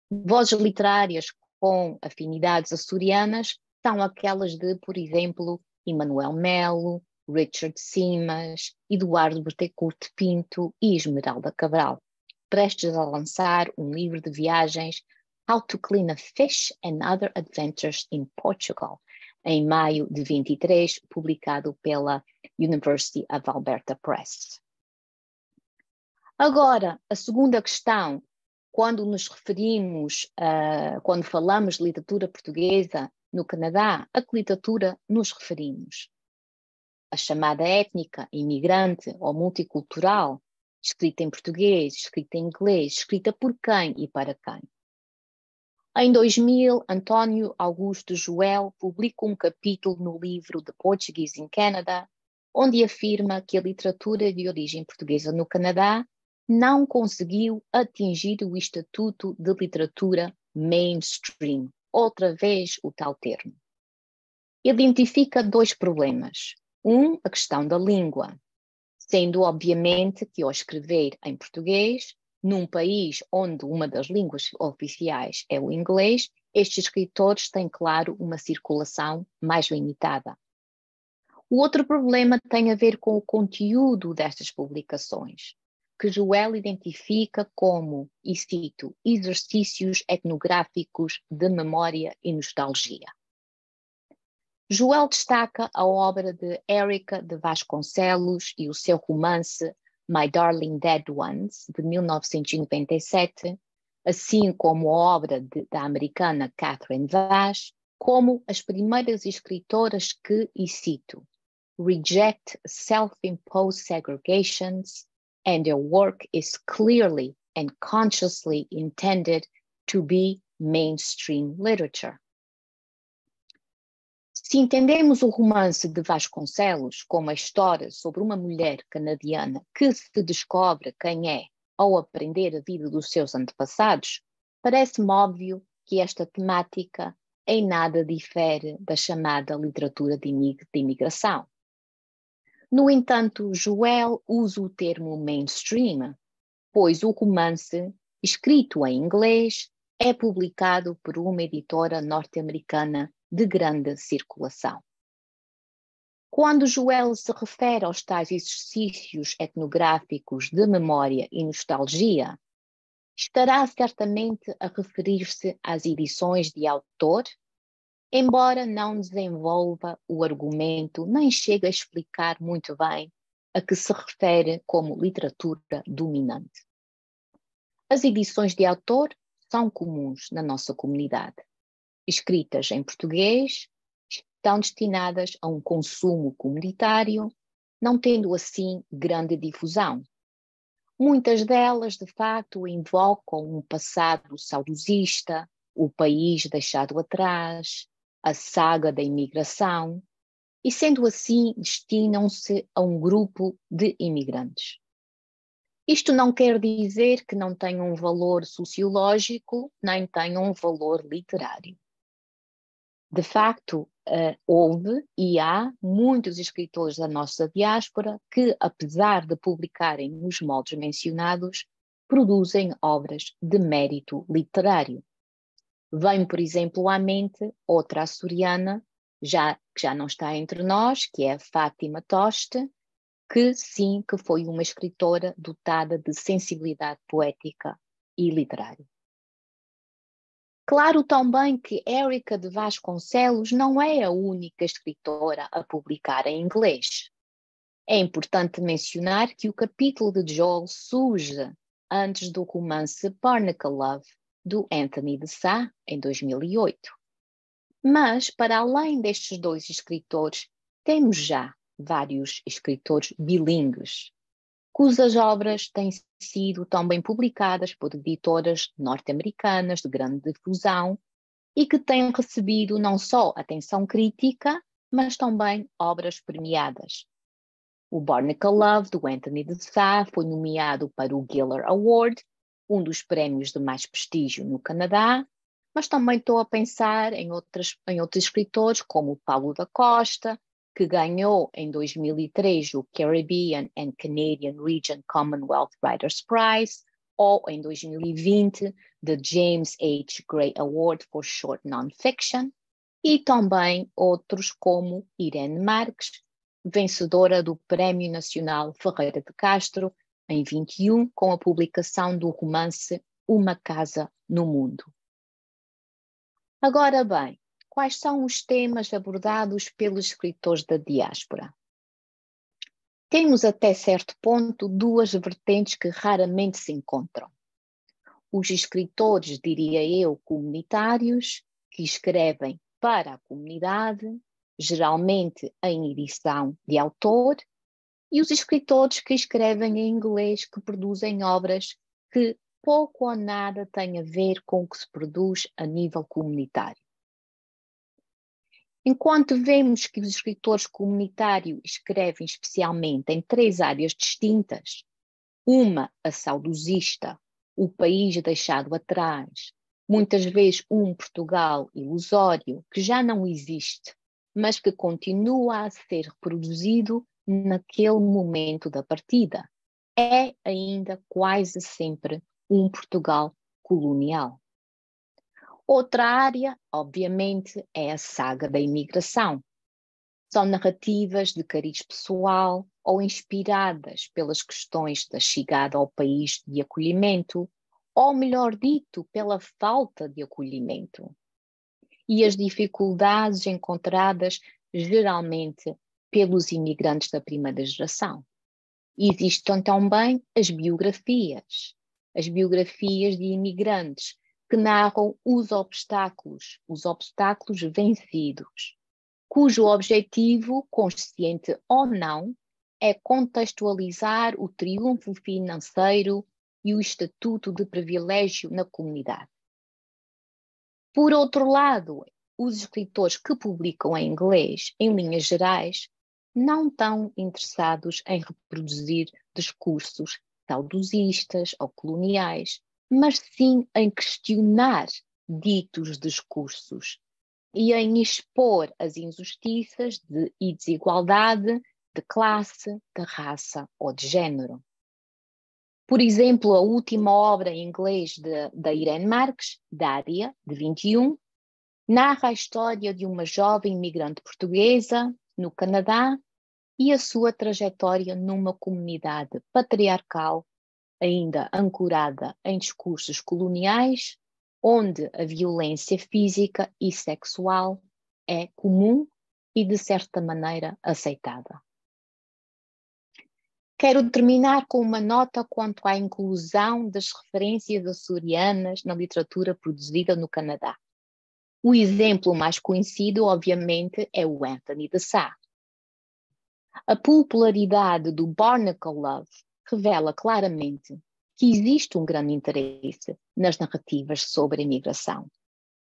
Vozes literárias com afinidades açorianas são aquelas de, por exemplo, Emanuel Melo, Richard Simas, Eduardo Bertecourt Pinto e Esmeralda Cabral prestes a lançar um livro de viagens, How to Clean a Fish and Other Adventures in Portugal, em maio de 23, publicado pela University of Alberta Press. Agora, a segunda questão, quando nos referimos, a, eh, quando falamos de literatura portuguesa no Canadá, a que literatura nos referimos? A chamada étnica, imigrante ou multicultural? escrita em português, escrita em inglês, escrita por quem e para quem. Em 2000, António Augusto Joel publica um capítulo no livro The Portuguese in Canada, onde afirma que a literatura de origem portuguesa no Canadá não conseguiu atingir o estatuto de literatura mainstream, outra vez o tal termo. Identifica dois problemas. Um, a questão da língua, sendo obviamente que ao escrever em português, num país onde uma das línguas oficiais é o inglês, estes escritores têm, claro, uma circulação mais limitada. O outro problema tem a ver com o conteúdo destas publicações, que Joel identifica como, e cito, exercícios etnográficos de memória e nostalgia. Joel destaca a obra de Érica de Vasconcelos e o seu romance My Darling Dead Ones, de 1997, assim como a obra de, da americana Catherine Vaz, como as primeiras escritoras que, e cito, reject self-imposed segregations and their work is clearly and consciously intended to be mainstream literature. Se entendemos o romance de Vasconcelos como a história sobre uma mulher canadiana que se descobre quem é ao aprender a vida dos seus antepassados, parece-me óbvio que esta temática em nada difere da chamada literatura de, de imigração. No entanto, Joel usa o termo mainstream, pois o romance, escrito em inglês, é publicado por uma editora norte-americana de grande circulação. Quando Joel se refere aos tais exercícios etnográficos de memória e nostalgia, estará certamente a referir-se às edições de autor, embora não desenvolva o argumento nem chegue a explicar muito bem a que se refere como literatura dominante. As edições de autor são comuns na nossa comunidade escritas em português, estão destinadas a um consumo comunitário, não tendo assim grande difusão. Muitas delas, de facto, invocam um passado saudosista, o país deixado atrás, a saga da imigração, e sendo assim, destinam-se a um grupo de imigrantes. Isto não quer dizer que não tenham um valor sociológico, nem tenham um valor literário. De facto, eh, houve e há muitos escritores da nossa diáspora que, apesar de publicarem nos moldes mencionados, produzem obras de mérito literário. Vem, por exemplo, à mente outra açoriana, já, que já não está entre nós, que é Fátima Toste, que sim, que foi uma escritora dotada de sensibilidade poética e literária. Claro também que Erica de Vasconcelos não é a única escritora a publicar em inglês. É importante mencionar que o capítulo de Joel surge antes do romance Barnacle Love, do Anthony de Sá, em 2008. Mas, para além destes dois escritores, temos já vários escritores bilíngues cujas obras têm sido também publicadas por editoras norte-americanas de grande difusão e que têm recebido não só atenção crítica, mas também obras premiadas. O Born a Love, do Anthony de Sá, foi nomeado para o Giller Award, um dos prémios de mais prestígio no Canadá, mas também estou a pensar em, outras, em outros escritores como Paulo da Costa, que ganhou em 2003 o Caribbean and Canadian Region Commonwealth Writers' Prize, ou em 2020, the James H. Gray Award for Short Nonfiction, e também outros como Irene Marques, vencedora do Prémio Nacional Ferreira de Castro em 21, com a publicação do romance Uma Casa no Mundo. Agora bem, quais são os temas abordados pelos escritores da diáspora. Temos até certo ponto duas vertentes que raramente se encontram. Os escritores, diria eu, comunitários, que escrevem para a comunidade, geralmente em edição de autor, e os escritores que escrevem em inglês, que produzem obras que pouco ou nada têm a ver com o que se produz a nível comunitário. Enquanto vemos que os escritores comunitários escrevem especialmente em três áreas distintas, uma a saudosista, o país deixado atrás, muitas vezes um Portugal ilusório que já não existe, mas que continua a ser reproduzido naquele momento da partida. É ainda quase sempre um Portugal colonial. Outra área, obviamente, é a saga da imigração. São narrativas de cariz pessoal ou inspiradas pelas questões da chegada ao país de acolhimento, ou melhor dito, pela falta de acolhimento. E as dificuldades encontradas geralmente pelos imigrantes da primeira geração. Existem também as biografias, as biografias de imigrantes que narram os obstáculos, os obstáculos vencidos, cujo objetivo, consciente ou não, é contextualizar o triunfo financeiro e o estatuto de privilégio na comunidade. Por outro lado, os escritores que publicam em inglês, em linhas gerais, não estão interessados em reproduzir discursos saudosistas ou coloniais, mas sim em questionar ditos discursos e em expor as injustiças de, e desigualdade de classe, de raça ou de género. Por exemplo, a última obra em inglês da Irene Marques, Dária, de 21, narra a história de uma jovem imigrante portuguesa no Canadá e a sua trajetória numa comunidade patriarcal ainda ancorada em discursos coloniais, onde a violência física e sexual é comum e, de certa maneira, aceitada. Quero terminar com uma nota quanto à inclusão das referências açorianas na literatura produzida no Canadá. O exemplo mais conhecido, obviamente, é o Anthony de Sá. A popularidade do Barnacle Love revela claramente que existe um grande interesse nas narrativas sobre a imigração.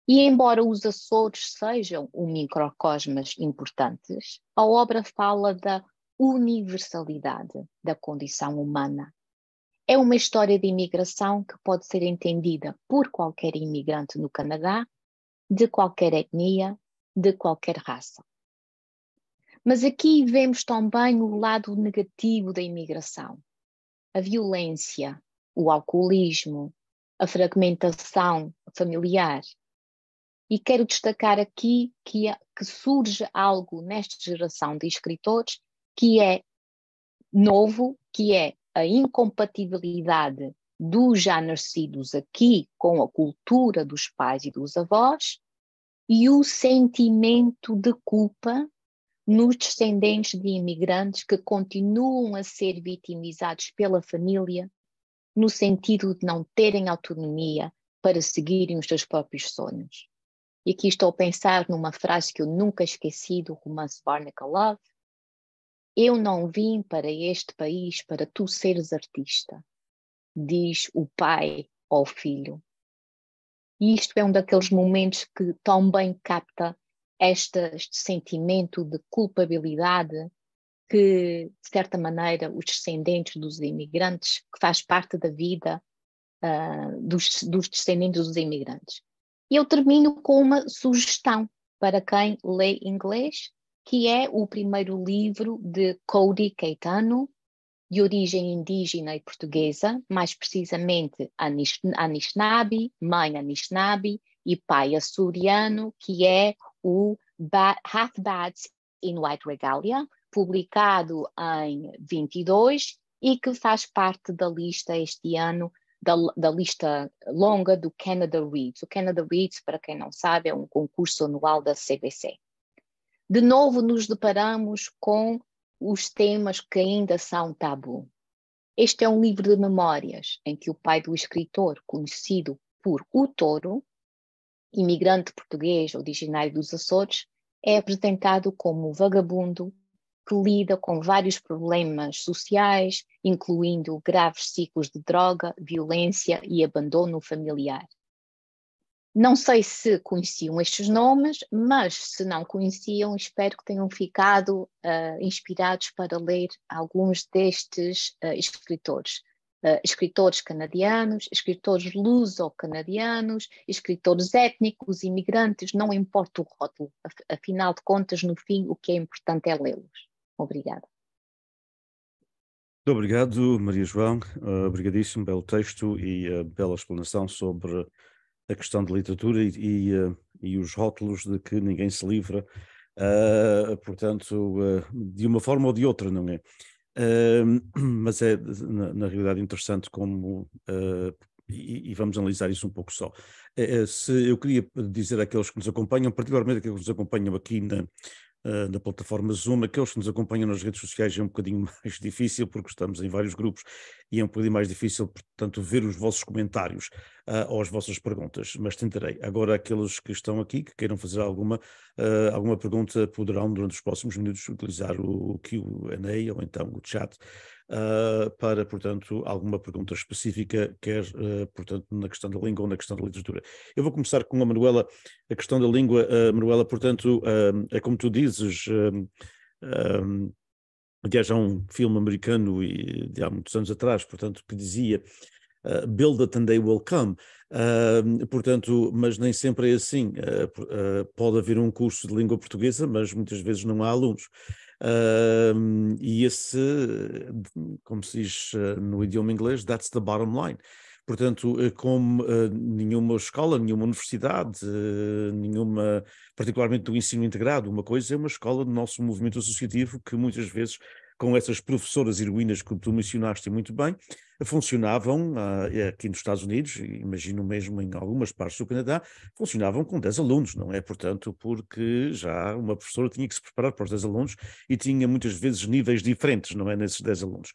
E embora os Açores sejam um microcosmos importantes, a obra fala da universalidade da condição humana. É uma história de imigração que pode ser entendida por qualquer imigrante no Canadá, de qualquer etnia, de qualquer raça. Mas aqui vemos também o lado negativo da imigração, a violência, o alcoolismo, a fragmentação familiar. E quero destacar aqui que, que surge algo nesta geração de escritores que é novo, que é a incompatibilidade dos já nascidos aqui com a cultura dos pais e dos avós e o sentimento de culpa nos descendentes de imigrantes que continuam a ser vitimizados pela família, no sentido de não terem autonomia para seguirem os seus próprios sonhos. E aqui estou a pensar numa frase que eu nunca esqueci do romance Barnacle Love: Eu não vim para este país para tu seres artista, diz o pai ao filho. E isto é um daqueles momentos que tão bem capta este sentimento de culpabilidade que, de certa maneira, os descendentes dos imigrantes, que faz parte da vida uh, dos, dos descendentes dos imigrantes. E eu termino com uma sugestão para quem lê inglês, que é o primeiro livro de Cody Caetano, de origem indígena e portuguesa, mais precisamente Anishinaabe, mãe Anishinaabe e pai açoriano, que é o Half-Bats in White Regalia, publicado em 22 e que faz parte da lista este ano, da, da lista longa do Canada Reads. O Canada Reads, para quem não sabe, é um concurso anual da CBC. De novo nos deparamos com os temas que ainda são tabu. Este é um livro de memórias em que o pai do escritor, conhecido por O Touro, imigrante português originário dos Açores, é apresentado como vagabundo que lida com vários problemas sociais, incluindo graves ciclos de droga, violência e abandono familiar. Não sei se conheciam estes nomes, mas se não conheciam, espero que tenham ficado uh, inspirados para ler alguns destes uh, escritores uh, escritores canadianos, escritores luso-canadianos, escritores étnicos, imigrantes, não importa o rótulo, afinal de contas, no fim, o que é importante é lê-los. Obrigada. Muito obrigado, Maria João. Uh, obrigadíssimo, belo texto e uh, bela explanação sobre a questão de literatura e, e, uh, e os rótulos de que ninguém se livra, portanto, de uma forma ou de outra, não é? mas é, na, na, realidade, interessante como. Uh, e, e, vamos analisar isso um pouco só. Uh, se eu queria dizer àqueles que nos acompanham, particularmente àqueles que nos acompanham aqui na, na eh, plataforma Zoom. Aqueles que nos acompanham nas redes sociais é um bocadinho mais difícil, porque estamos em vários grupos, e é um bocadinho mais difícil, portanto, ver os vossos comentários uh, ou as vossas perguntas, mas tentarei. Agora, aqueles que estão aqui, que queiram fazer alguma, uh, alguma pergunta, poderão, durante os próximos minutos, utilizar o, o QA ou então o chat uh, para, portanto, alguma pergunta específica, quer, uh, portanto, na questão da língua ou na questão da literatura. Eu vou começar com a Manuela, a questão da língua. Uh, Manuela, portanto, é como tu dizes, já um, aliás, há um filme americano e, de há muitos anos atrás, portanto, que dizia uh, Build It and They Will Come. Uh, portanto, mas nem sempre é assim. Uh, uh, pode haver um curso de língua portuguesa, mas muitas vezes não há alunos. Uh, e esse, como se diz eh, no idioma inglês, that's the bottom line. Portanto, eh, como uh, nenhuma escola, nenhuma universidade, uh, nenhuma, particularmente do ensino integrado, uma coisa é uma escola do nosso movimento associativo que muitas vezes com essas professoras heroínas que tu mencionaste muito bem, funcionavam uh, aqui nos Estados Unidos, imagino mesmo em algumas partes do Canadá, funcionavam com 10 alunos, não é? Portanto, porque já uma professora tinha que se preparar para os 10 alunos e tinha muitas vezes níveis diferentes, não é? Nesses 10 alunos.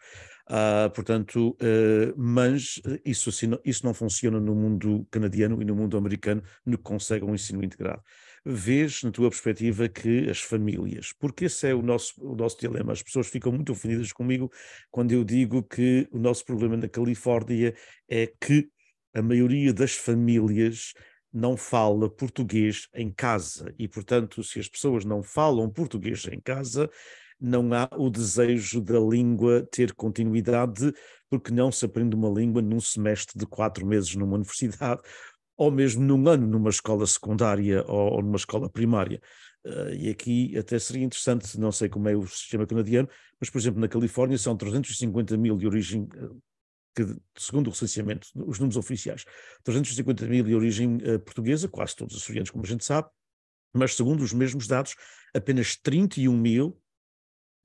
Uh, portanto, uh, mas eh, isso, isso não funciona no mundo canadiano e no mundo americano, no que consegue um ensino integrado vês, na tua perspectiva, que as famílias, porque esse é o nosso, o nosso dilema, as pessoas ficam muito ofendidas comigo quando eu digo que o nosso problema na Califórnia é que a maioria das famílias não fala português em casa e, portanto, se as pessoas não falam português em casa, não há o desejo da língua ter continuidade, porque não se aprende uma língua num semestre de quatro meses numa universidade ou mesmo num ano numa escola secundária ou, ou numa escola primária. Uh, e aqui até seria interessante, não sei como é o sistema canadiano, mas, por exemplo, na Califórnia são 350 mil de origem, eh, que, segundo o recenseamento, os números oficiais, 350 mil de origem uh, portuguesa, quase todos os açorianos, como a gente sabe, mas segundo os mesmos dados, apenas 31 mil,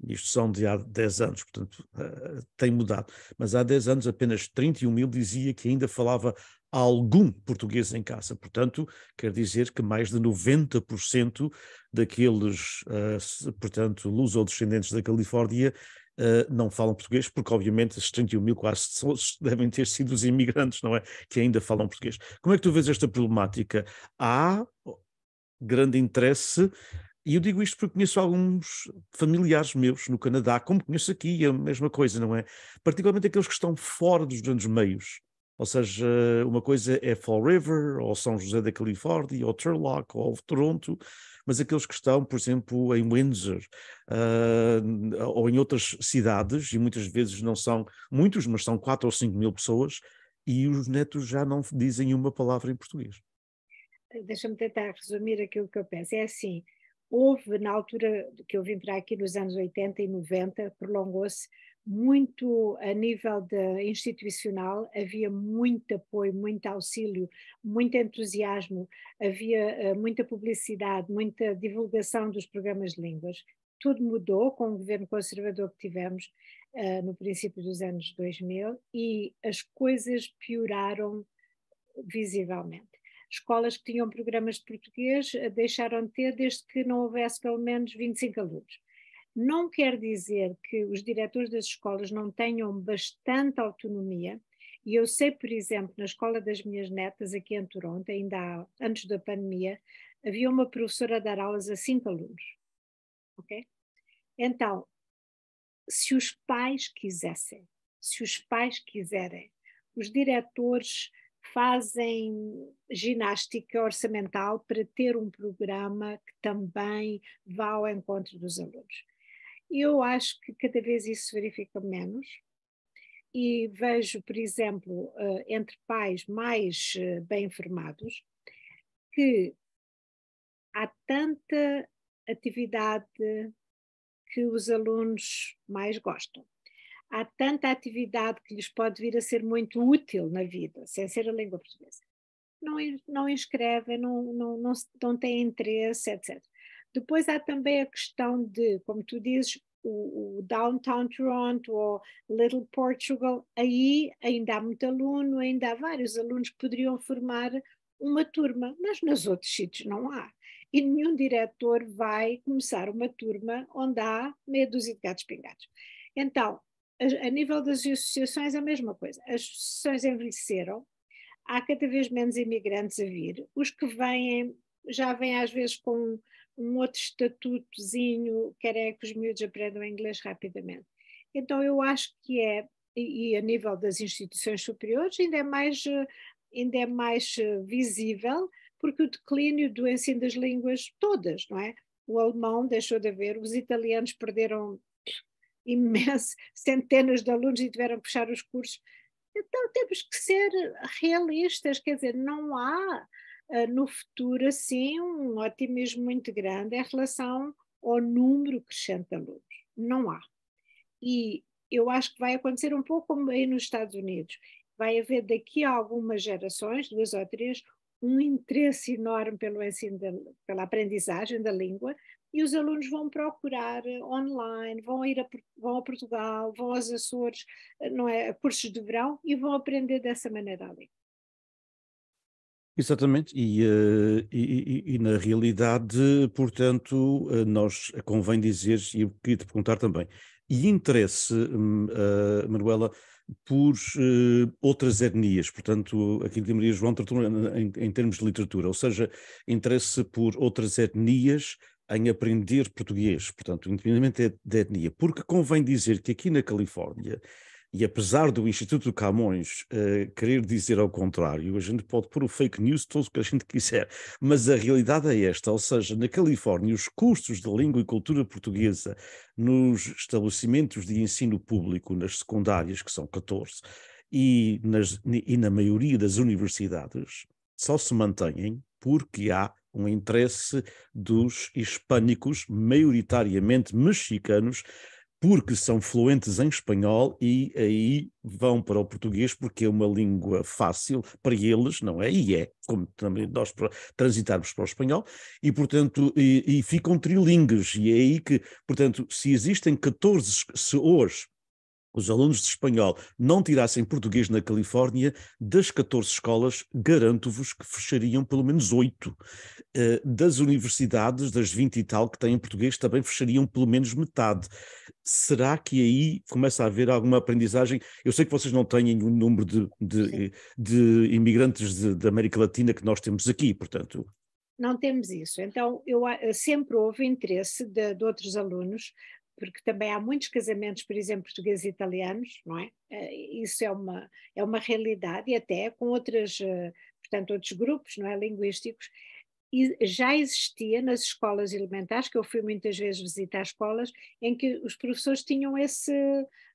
isto são de há 10 anos, portanto uh, tem mudado, mas há 10 anos apenas 31 mil dizia que ainda falava algum português em casa. Portanto, quer dizer que mais de 90% daqueles, uh, portanto, luso-descendentes da Califórnia uh, não falam português, porque obviamente esses 31 mil quase devem ter sido os imigrantes, não é? Que ainda falam português. Como é que tu vês esta problemática? Há grande interesse e eu digo isto porque conheço alguns familiares meus no Canadá, como conheço aqui, é a mesma coisa, não é? Particularmente aqueles que estão fora dos grandes meios. Ou seja, uma coisa é Fall River, ou São José da Califórnia, ou Turlock, ou Toronto, mas aqueles que estão, por exemplo, em Windsor uh, ou em outras cidades, e muitas vezes não são muitos, mas são 4 ou 5 mil pessoas, e os netos já não dizem uma palavra em português. Deixa-me tentar resumir aquilo que eu penso. É assim, houve na altura que eu vim para aqui nos anos 80 e 90, prolongou-se muito a nível de, institucional, havia muito apoio, muito auxílio, muito entusiasmo, havia eh, muita publicidade, muita divulgação dos programas de línguas. Tudo mudou com o governo conservador que tivemos uh, no princípio dos anos 2000 e as coisas pioraram visivelmente escolas que tinham programas de português eh, deixaram de ter desde que não houvesse pelo menos 25 alunos. Não quer dizer que os diretores das escolas não tenham bastante autonomia, e eu sei, por exemplo, na escola das minhas netas, aqui em Toronto, ainda há, antes da pandemia, havia uma professora a dar aulas a cinco alunos. Ok? Então, se os pais quisessem, se os pais quiserem, os diretores fazem ginástica orçamental para ter um programa que também vá ao encontro dos alunos. E eu acho que cada vez isso se verifica menos. E vejo, por exemplo, eh, entre pais mais eh, bem formados, que há tanta atividade que os alunos mais gostam. Há tanta atividade que lhes pode vir a ser muito útil na vida, sem ser a língua portuguesa. Não, não inscrevem, não, não, não, não têm interesse, etc. Depois há também a questão de, como tu dizes, o, o, Downtown Toronto ou Little Portugal, aí ainda há muito aluno, ainda há vários alunos que poderiam formar uma turma, mas nos outros sítios não há. E nenhum diretor vai começar uma turma onde há meia dúzia de gatos pingados. Então, a, a nível das associações, é a mesma coisa. As associações envelheceram, há cada vez menos imigrantes a vir. Os que vêm já vêm às vezes com um outro estatutozinho, querem é que os miúdos aprendam inglês rapidamente. Então, eu acho que é, e a nível das instituições superiores, ainda é mais, ainda é mais eh, visível, porque o declínio do ensino das línguas todas, não é? O alemão deixou de haver, os italianos perderam imenso, centenas de alunos e tiveram que puxar os cursos. Então, temos que ser realistas, quer dizer, não há ah, no futuro, assim, um otimismo muito grande em relação ao número crescente de alunos. Não há. E eu acho que vai acontecer um pouco como aí nos Estados Unidos. Vai haver daqui a algumas gerações, duas ou três, um interesse enorme pelo ensino, pela aprendizagem da língua, e os alunos vão procurar ah, online, vão ir a, vão a Portugal, vão aos Açores, ah, não é, cursos de verão, e vão aprender dessa maneira a língua. Exatamente, eh, e, e, e, na realidade, portanto, eh, nós eh, convém dizer, e eu queria te perguntar também, e interesse, hum, Manuela, por outras etnias, portanto, aquilo que a Maria João tratou em, em termos de literatura, ou seja, interesse por outras etnias em aprender português, portanto, independentemente da etnia, porque convém dizer que aqui na Califórnia e apesar do Instituto Camões uh, querer dizer ao contrário, a gente pode pôr o fake news todo o que a gente quiser, mas a realidade é esta, ou seja, na Califórnia os cursos de língua e cultura portuguesa nos estabelecimentos de ensino público, nas secundárias, que são 14, e, nas, e na maioria das universidades, só se mantêm porque há um interesse dos hispânicos, maioritariamente mexicanos, porque são fluentes em espanhol e aí vão para o português porque é uma língua fácil para eles, não é? E é, como também nós transitarmos para o espanhol, e portanto, e, e ficam trilingues, e é aí que, portanto, se existem 14, se hoje os alunos de espanhol não tirassem português na Califórnia, das 14 escolas, garanto-vos que fechariam pelo menos 8. Eh, das universidades, das 20 e tal que têm português, também fechariam pelo menos metade. Será que aí começa a haver alguma aprendizagem? Eu sei que vocês não têm o número de, de, de imigrantes da América Latina que nós temos aqui, portanto. Não temos isso. Então, eu eh, sempre houve interesse de, de outros alunos porque também há muitos casamentos, por exemplo, portugueses e italianos, não é? Eh, isso é uma, é uma realidade, e até com outras, eh, portanto, outros grupos, não é? Linguísticos. E já existia nas escolas elementares, que eu fui muitas vezes visitar escolas, em que os professores tinham esse,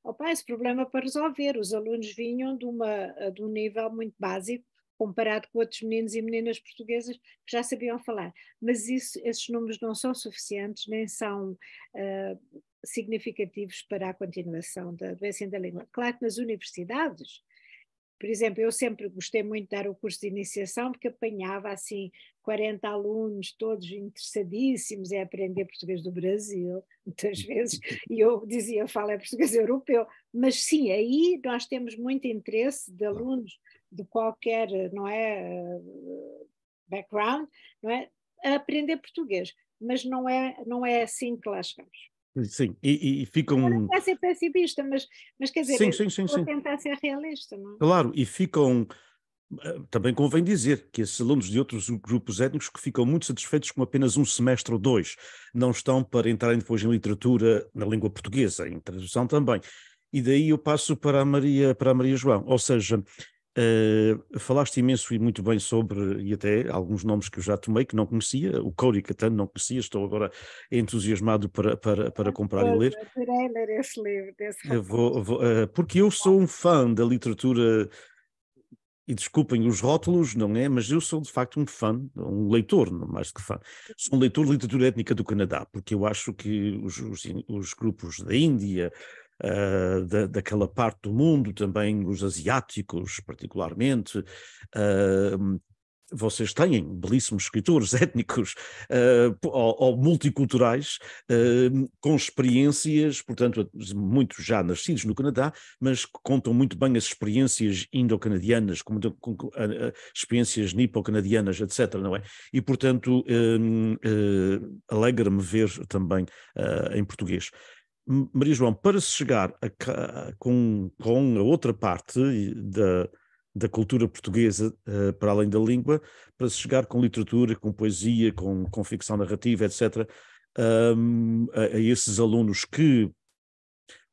opa, esse problema para resolver. Os alunos vinham de, uma, eh, de um nível muito básico comparado com outros meninos e meninas portuguesas que já sabiam falar. Mas isso, esses números não são suficientes, nem são uh, significativos para a continuação da doença da língua. Claro que nas universidades, por exemplo, eu sempre gostei muito de dar o curso de iniciação porque apanhava assim 40 alunos todos interessadíssimos em aprender português do Brasil, muitas vezes, e eu dizia, fala é português europeu, mas sim, aí nós temos muito interesse de alunos de qualquer, não é, background, não é, a aprender português, mas não é, não é assim que lá chegamos. Sim, e, e ficam. Não ser pessimista, mas, mas quer dizer, sim, eh, sim, sim, sim. tentar ser realista, não é? Claro, e ficam. Eh, também convém dizer que esses alunos de outros grupos étnicos que ficam muito satisfeitos com apenas um semestre ou dois, não estão para entrarem depois em literatura na língua portuguesa, em tradução também. E daí eu passo para a Maria, para a Maria João. Ou seja, Uh, falaste imenso e muito bem sobre, e até alguns nomes que eu já tomei que não conhecia, o Cody Catano não conhecia, estou agora entusiasmado para, para, para ah, comprar e ler. Adorei ler esse livro. Desse vou, vou, uh, porque eu sou um fã da literatura, e desculpem os rótulos, não é? Mas eu sou de facto um fã, um leitor, não mais que fã. Sou um leitor de literatura étnica do Canadá, porque eu acho que os, os, os grupos da Índia, uh, da, daquela parte do mundo, também os asiáticos, particularmente. Uh, vocês têm belíssimos escritores étnicos uh, ou, ou, multiculturais uh, com experiências, portanto, muitos já nascidos no Canadá, mas que contam muito bem as experiências indo-canadianas, como de, com, uh, experiências nipo-canadianas, etc., não é? E, portanto, ehm, alegra-me ver também em português. Maria João, para se chegar a, a, com, com a outra parte da, da cultura portuguesa, uh, para além da língua, para se chegar com literatura, com poesia, com, com ficção narrativa, etc., um, a, a, esses alunos que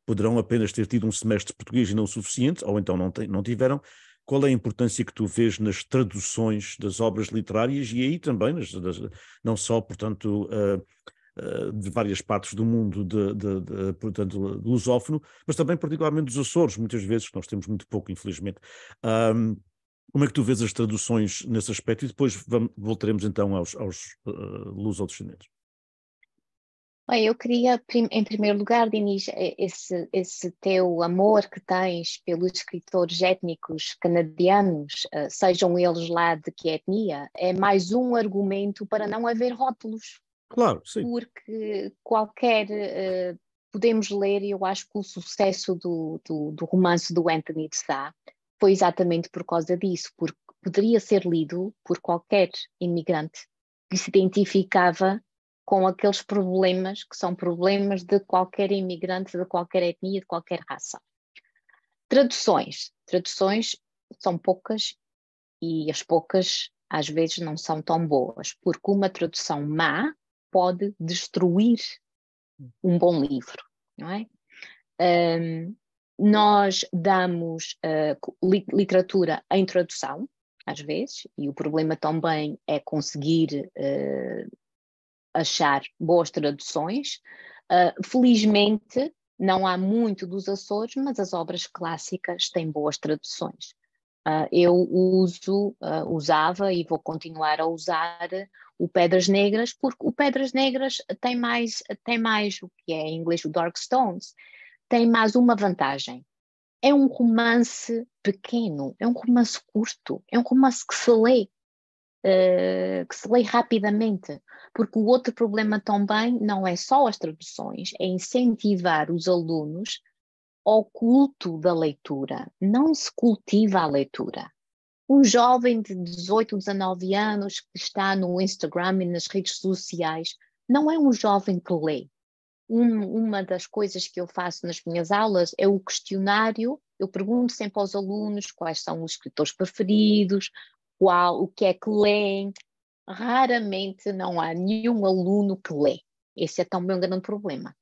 poderão apenas ter tido um semestre de português e não suficiente, ou então não, tem, não tiveram, qual é a importância que tu vês nas traduções das obras literárias e aí também, nas, não só, portanto, uh, eh, de várias partes do mundo, de, de, de, portanto, lusófono, mas também particularmente dos Açores, muitas vezes, que nós temos muito pouco, infelizmente. Um, como é que tu vês as traduções nesse aspecto? E depois vamos, voltaremos então aos, aos uh, eh, lusodescendentes. Bem, eu queria, em primeiro lugar, Dinis, eh, esse, esse teu amor que tens pelos escritores étnicos canadianos, sejam eles lá de que etnia, é mais um argumento para não haver rótulos. Claro, sim. Porque qualquer. Uh, podemos ler, e eu acho que o sucesso do, do, do romance do Anthony de Sá foi exatamente por causa disso, porque poderia ser lido por qualquer imigrante que se identificava com aqueles problemas que são problemas de qualquer imigrante, de qualquer etnia, de qualquer raça. Traduções. Traduções são poucas e as poucas às vezes não são tão boas, porque uma tradução má pode destruir um bom livro, não é? Um, nós damos uh, literatura em tradução, às vezes, e o problema também é conseguir uh, achar boas traduções. Uh, felizmente, não há muito dos Açores, mas as obras clássicas têm boas traduções. Ah, eu uso, uh, usava e vou continuar a usar o Pedras Negras, porque o Pedras Negras tem mais, tem mais o que é em inglês o Dark Stones, tem mais uma vantagem. É um romance pequeno, é um romance curto, é um romance que se lê, uh, que se lê rapidamente, porque o outro problema também não é só as traduções, é incentivar os alunos oculto culto da leitura, não se cultiva a leitura. Um jovem de 18, 19 anos que está no Instagram e nas redes sociais não é um jovem que lê. Um, uma das coisas que eu faço nas minhas aulas é o questionário. Eu pergunto sempre aos alunos quais são os escritores preferidos, qual, o que é que leem. Raramente não há nenhum aluno que lê. Esse é também um grande problema.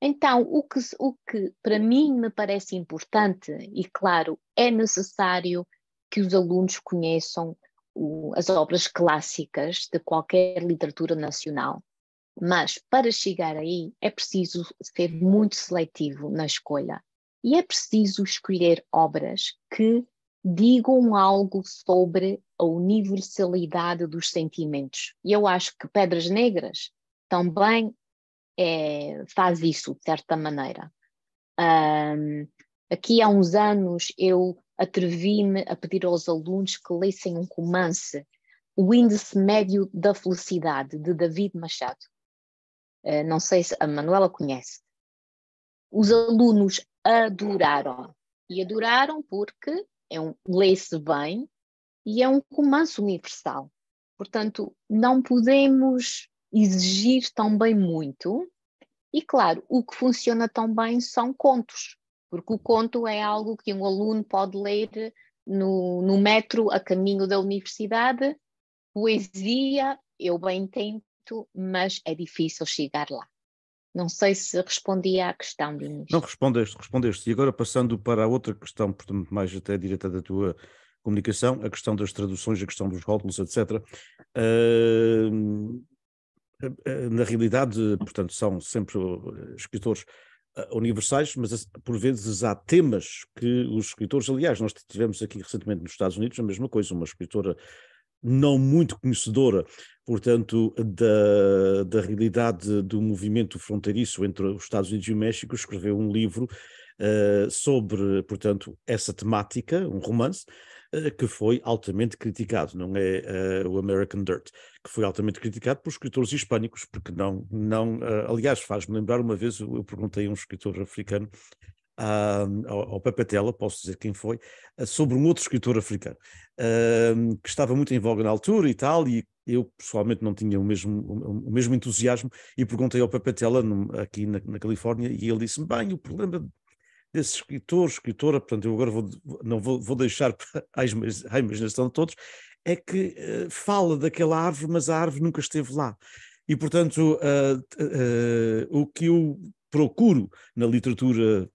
Então, o que, o que para mim me parece importante, e claro, é necessário que os alunos conheçam o, as obras clássicas de qualquer literatura nacional, mas para chegar aí é preciso ser muito seletivo na escolha e é preciso escolher obras que digam algo sobre a universalidade dos sentimentos. E eu acho que Pedras Negras também é, faz isso, de certa maneira. Um, aqui há uns anos eu atrevi-me a pedir aos alunos que lessem um romance, O Índice Médio da Felicidade, de David Machado. Uh, não sei se a Manuela conhece. Os alunos adoraram. E adoraram porque é um, lê-se bem e é um romance universal. Portanto, não podemos exigir também muito. E claro, o que funciona tão bem são contos, porque o conto é algo que um aluno pode ler no, no metro a caminho da universidade. Poesia, eu bem tento, mas é difícil chegar lá. Não sei se respondi à questão, Dinis. Não respondeste, respondeste. E agora passando para a outra questão, portanto, mais até direta da tua comunicação, a questão das traduções, a questão dos rótulos, etc. Uh, hum, eh, eh, na realidade, portanto, são sempre eh, escritores universais, mas por vezes há temas que os escritores, aliás, nós tivemos aqui recentemente nos Estados Unidos a mesma coisa, uma escritora não muito conhecedora, portanto, da, da realidade do movimento fronteiriço entre os Estados Unidos e o México, escreveu um livro uh, sobre, portanto, essa temática, um romance, eh, que foi altamente criticado, não é uh, o American Dirt, que foi altamente criticado por escritores hispânicos, porque não, não uh, aliás, faz-me lembrar uma vez, eu perguntei a um escritor africano, uh, ao, ao Tela, posso dizer quem foi, sobre um outro escritor africano, que estava muito em voga na altura e tal, e eu pessoalmente não tinha o mesmo, o mesmo entusiasmo, e perguntei ao Pepe Tela, aqui na, na Califórnia, e ele disse-me, bem, o problema desse escritor, escritora, portanto, eu agora vou, não vou, vou deixar para a imaginação de todos, é que uh, fala daquela árvore, mas a árvore nunca esteve lá. E, portanto, uh, o que eu procuro na literatura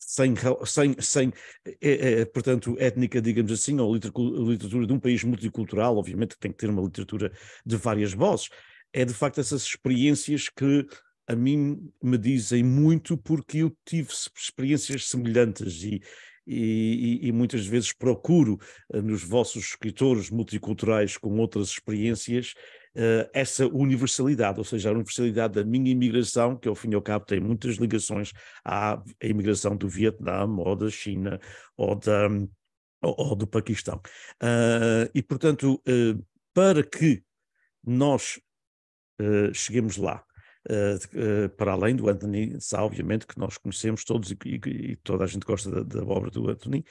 sem, sem, sem é, é, portanto, étnica, digamos assim, ou literatura de um país multicultural, obviamente tem que ter uma literatura de várias vozes, é de facto essas experiências que a mim me dizem muito porque eu tive experiências semelhantes e, e, e, muitas vezes procuro eh, nos vossos escritores multiculturais com outras experiências eh, essa universalidade, ou seja, a universalidade da minha imigração, que ao fim e ao cabo tem muitas ligações à imigração do Vietnã ou da China ou, da, ou do Paquistão. Eh, e, portanto, para que nós cheguemos lá, eh, eh, para além do Anthony Sá, obviamente, que nós conhecemos todos e, e, e toda a gente gosta da, da obra do Anthony.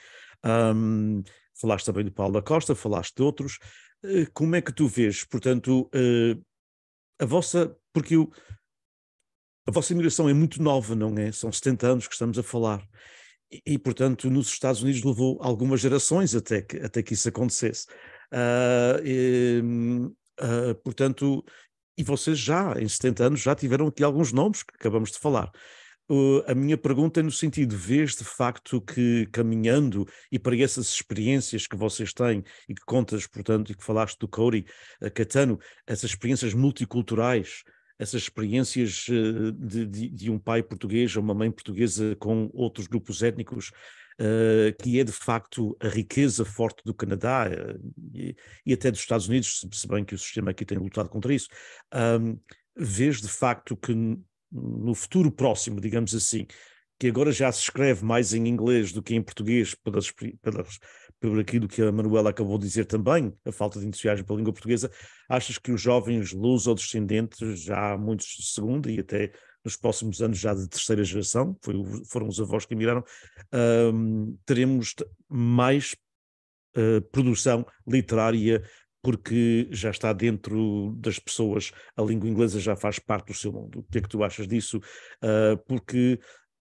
Um, falaste também do Paulo da Costa, falaste de outros. Eh, como é que tu vês, portanto, a vossa. Porque eu, a vossa imigração é muito nova, não é? São 70 anos que estamos a falar. E, e portanto, nos Estados Unidos levou algumas gerações até que, até que isso acontecesse. Uh, e, ah, portanto, e vocês já, em 70 anos, já tiveram aqui alguns nomes que acabamos de falar. Uh, a minha pergunta é no sentido, vês de facto que caminhando e para essas experiências que vocês têm e que contas, portanto, e que falaste do Cody eh, Catano, essas experiências multiculturais, essas experiências uh, de, de, de, um pai português ou uma mãe portuguesa com outros grupos étnicos, eh, que é de facto a riqueza forte do Canadá eh, e, e, até dos Estados Unidos, se bem que o sistema aqui tem lutado contra isso, um, vês de facto que no futuro próximo, digamos assim, que agora já se escreve mais em inglês do que em português, pelas, pelas, por aquilo que a Manuela acabou de dizer também, a falta de entusiasmo pela língua portuguesa, achas que os jovens luso-descendentes, já há muitos, segundo e até nos próximos anos já de terceira geração, foi, foram os avós que emigraram, um, teremos mais uh, produção literária porque já está dentro das pessoas, a língua inglesa já faz parte do seu mundo. O que é que tu achas disso? Uh, porque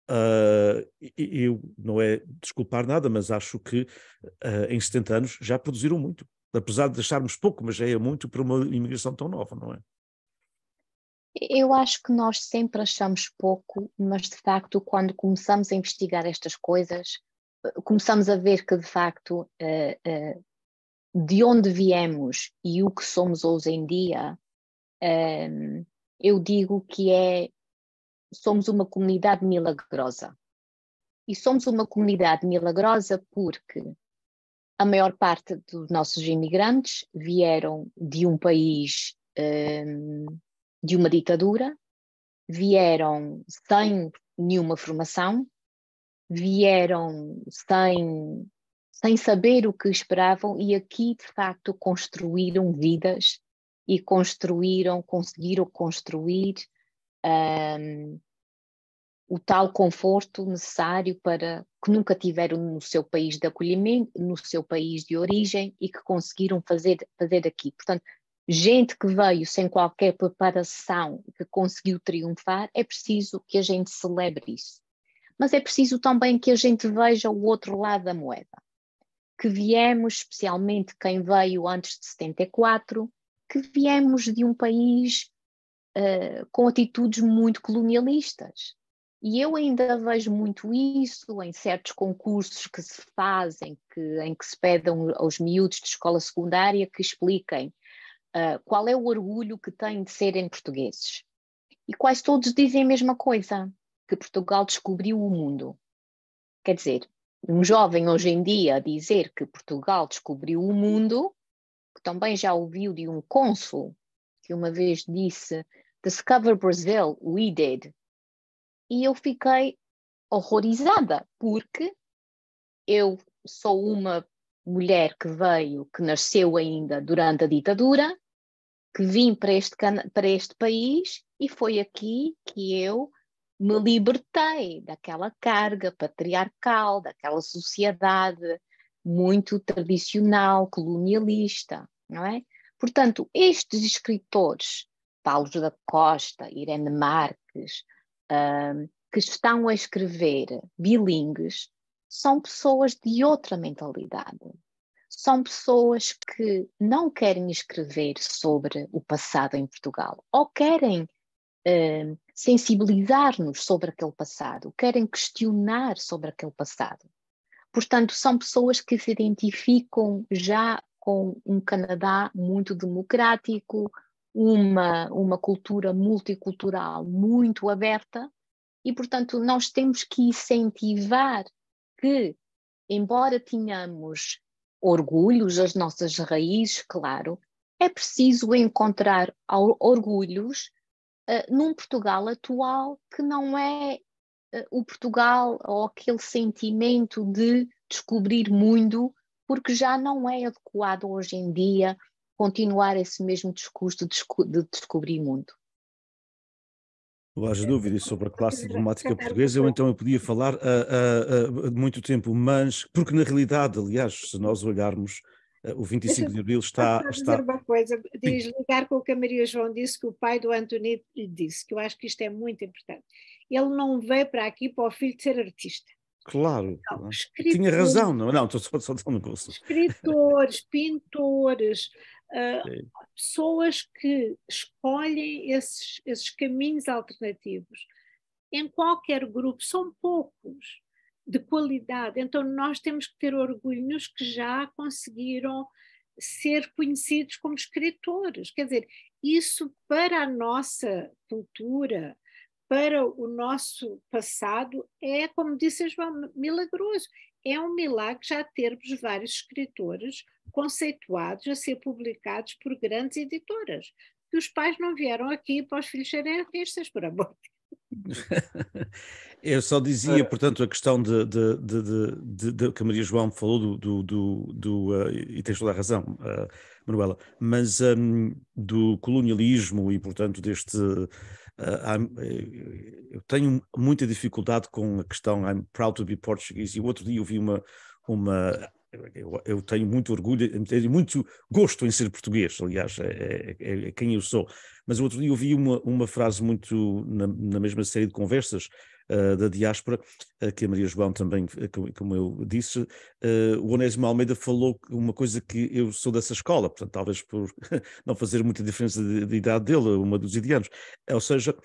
Uh, eu não é desculpar nada, mas acho que uh, em 70 anos já produziram muito, apesar de deixarmos pouco, mas já é muito para uma imigração tão nova, não é? Eu acho que nós sempre achamos pouco, mas de facto, quando começamos a investigar estas coisas, começamos a ver que de facto eh, eh, de onde viemos e o que somos hoje em dia, ehm, eu digo que é somos uma comunidade milagrosa. E somos uma comunidade milagrosa porque a maior parte dos nossos imigrantes vieram de um país ehm, de uma ditadura, vieram sem nenhuma formação, vieram sem, sem saber o que esperavam e aqui, de facto, construíram vidas e construíram, conseguiram construir um, o tal conforto necessário para que nunca tiveram no seu país de acolhimento, no seu país de origem e que conseguiram fazer, fazer aqui. Portanto, gente que veio sem qualquer preparação que conseguiu triunfar, é preciso que a gente celebre isso. Mas é preciso também que a gente veja o outro lado da moeda. Que viemos, especialmente quem veio antes de 74, que viemos de um país uh, com atitudes muito colonialistas. E eu ainda vejo muito isso em certos concursos que se fazem, que, em que se pedem aos miúdos de escola secundária que expliquem ah, qual é o orgulho que têm de serem portugueses. E quase todos dizem a mesma coisa, que Portugal descobriu o mundo. Quer dizer, um jovem hoje em dia dizer que Portugal descobriu o mundo, que também já ouviu de um cônsul que uma vez disse Discover Brazil, we did. E eu fiquei horrorizada, porque eu sou uma mulher que veio, que nasceu ainda durante a ditadura, que vim para este, para este país e foi aqui que eu me libertei daquela carga patriarcal, daquela sociedade muito tradicional, colonialista, não é? Portanto, estes escritores, Paulo da Costa, Irene Marques, ah, que estão a escrever bilingues, são pessoas de outra mentalidade. São pessoas que não querem escrever sobre o passado em Portugal ou querem eh, sensibilizar-nos sobre aquele passado, querem questionar sobre aquele passado. Portanto, são pessoas que se identificam já com um Canadá muito democrático, uma, uma cultura multicultural muito aberta, e, portanto, nós temos que incentivar que, embora tenhamos orgulhos, as nossas raízes, claro, é preciso encontrar orgulhos uh, num Portugal atual que não é uh, o Portugal ou aquele sentimento de descobrir mundo, porque já não é adequado hoje em dia continuar esse mesmo discurso de, desco de descobrir mundo. As é, dúvidas sobre a classe diplomática portuguesa, ou então eu podia falar há ah, ah, ah, muito tempo, mas, porque na realidade, aliás, se nós olharmos o 25 de Abril está. Só está... dizer uma coisa, ligar com o que a Maria João disse, que o pai do Antônio lhe disse, que eu acho que isto é muito importante. Ele não veio para aqui para o filho de ser artista. Claro, não, escritor, tinha razão, não, não, estou só, só dando um curso. Escritores, pintores, Uh, pessoas que escolhem esses, esses caminhos alternativos em qualquer grupo são poucos de qualidade. Então nós temos que ter orgulho nos que já conseguiram ser conhecidos como escritores. Quer dizer, isso para a nossa cultura, para o nosso passado, é, como disse João, milagroso é um milagre já termos vários escritores conceituados a ser publicados por grandes editoras, que os pais não vieram aqui para os filhos serem artistas, por amor eu só dizia, é. portanto, a questão de, de, de, de que a Maria João falou do, do, do uh, e tens toda a razão, uh, Manuela, mas um, do colonialismo e, portanto, deste ah, eh, eu tenho muita dificuldade com a questão I'm proud to be Portuguese. E o outro dia eu vi uma. uma eu, eu tenho muito orgulho, tenho muito gosto em ser português, aliás, é, é, é quem eu sou. Mas o outro dia eu vi uma, uma frase muito na, na mesma série de conversas eh, da diáspora, eh, que a Maria João também, eh, como eu disse, o Onésimo Almeida falou uma coisa que eu sou dessa escola, portanto, talvez por não fazer muita diferença de, de idade dele, uma dúzia de anos, ou seja,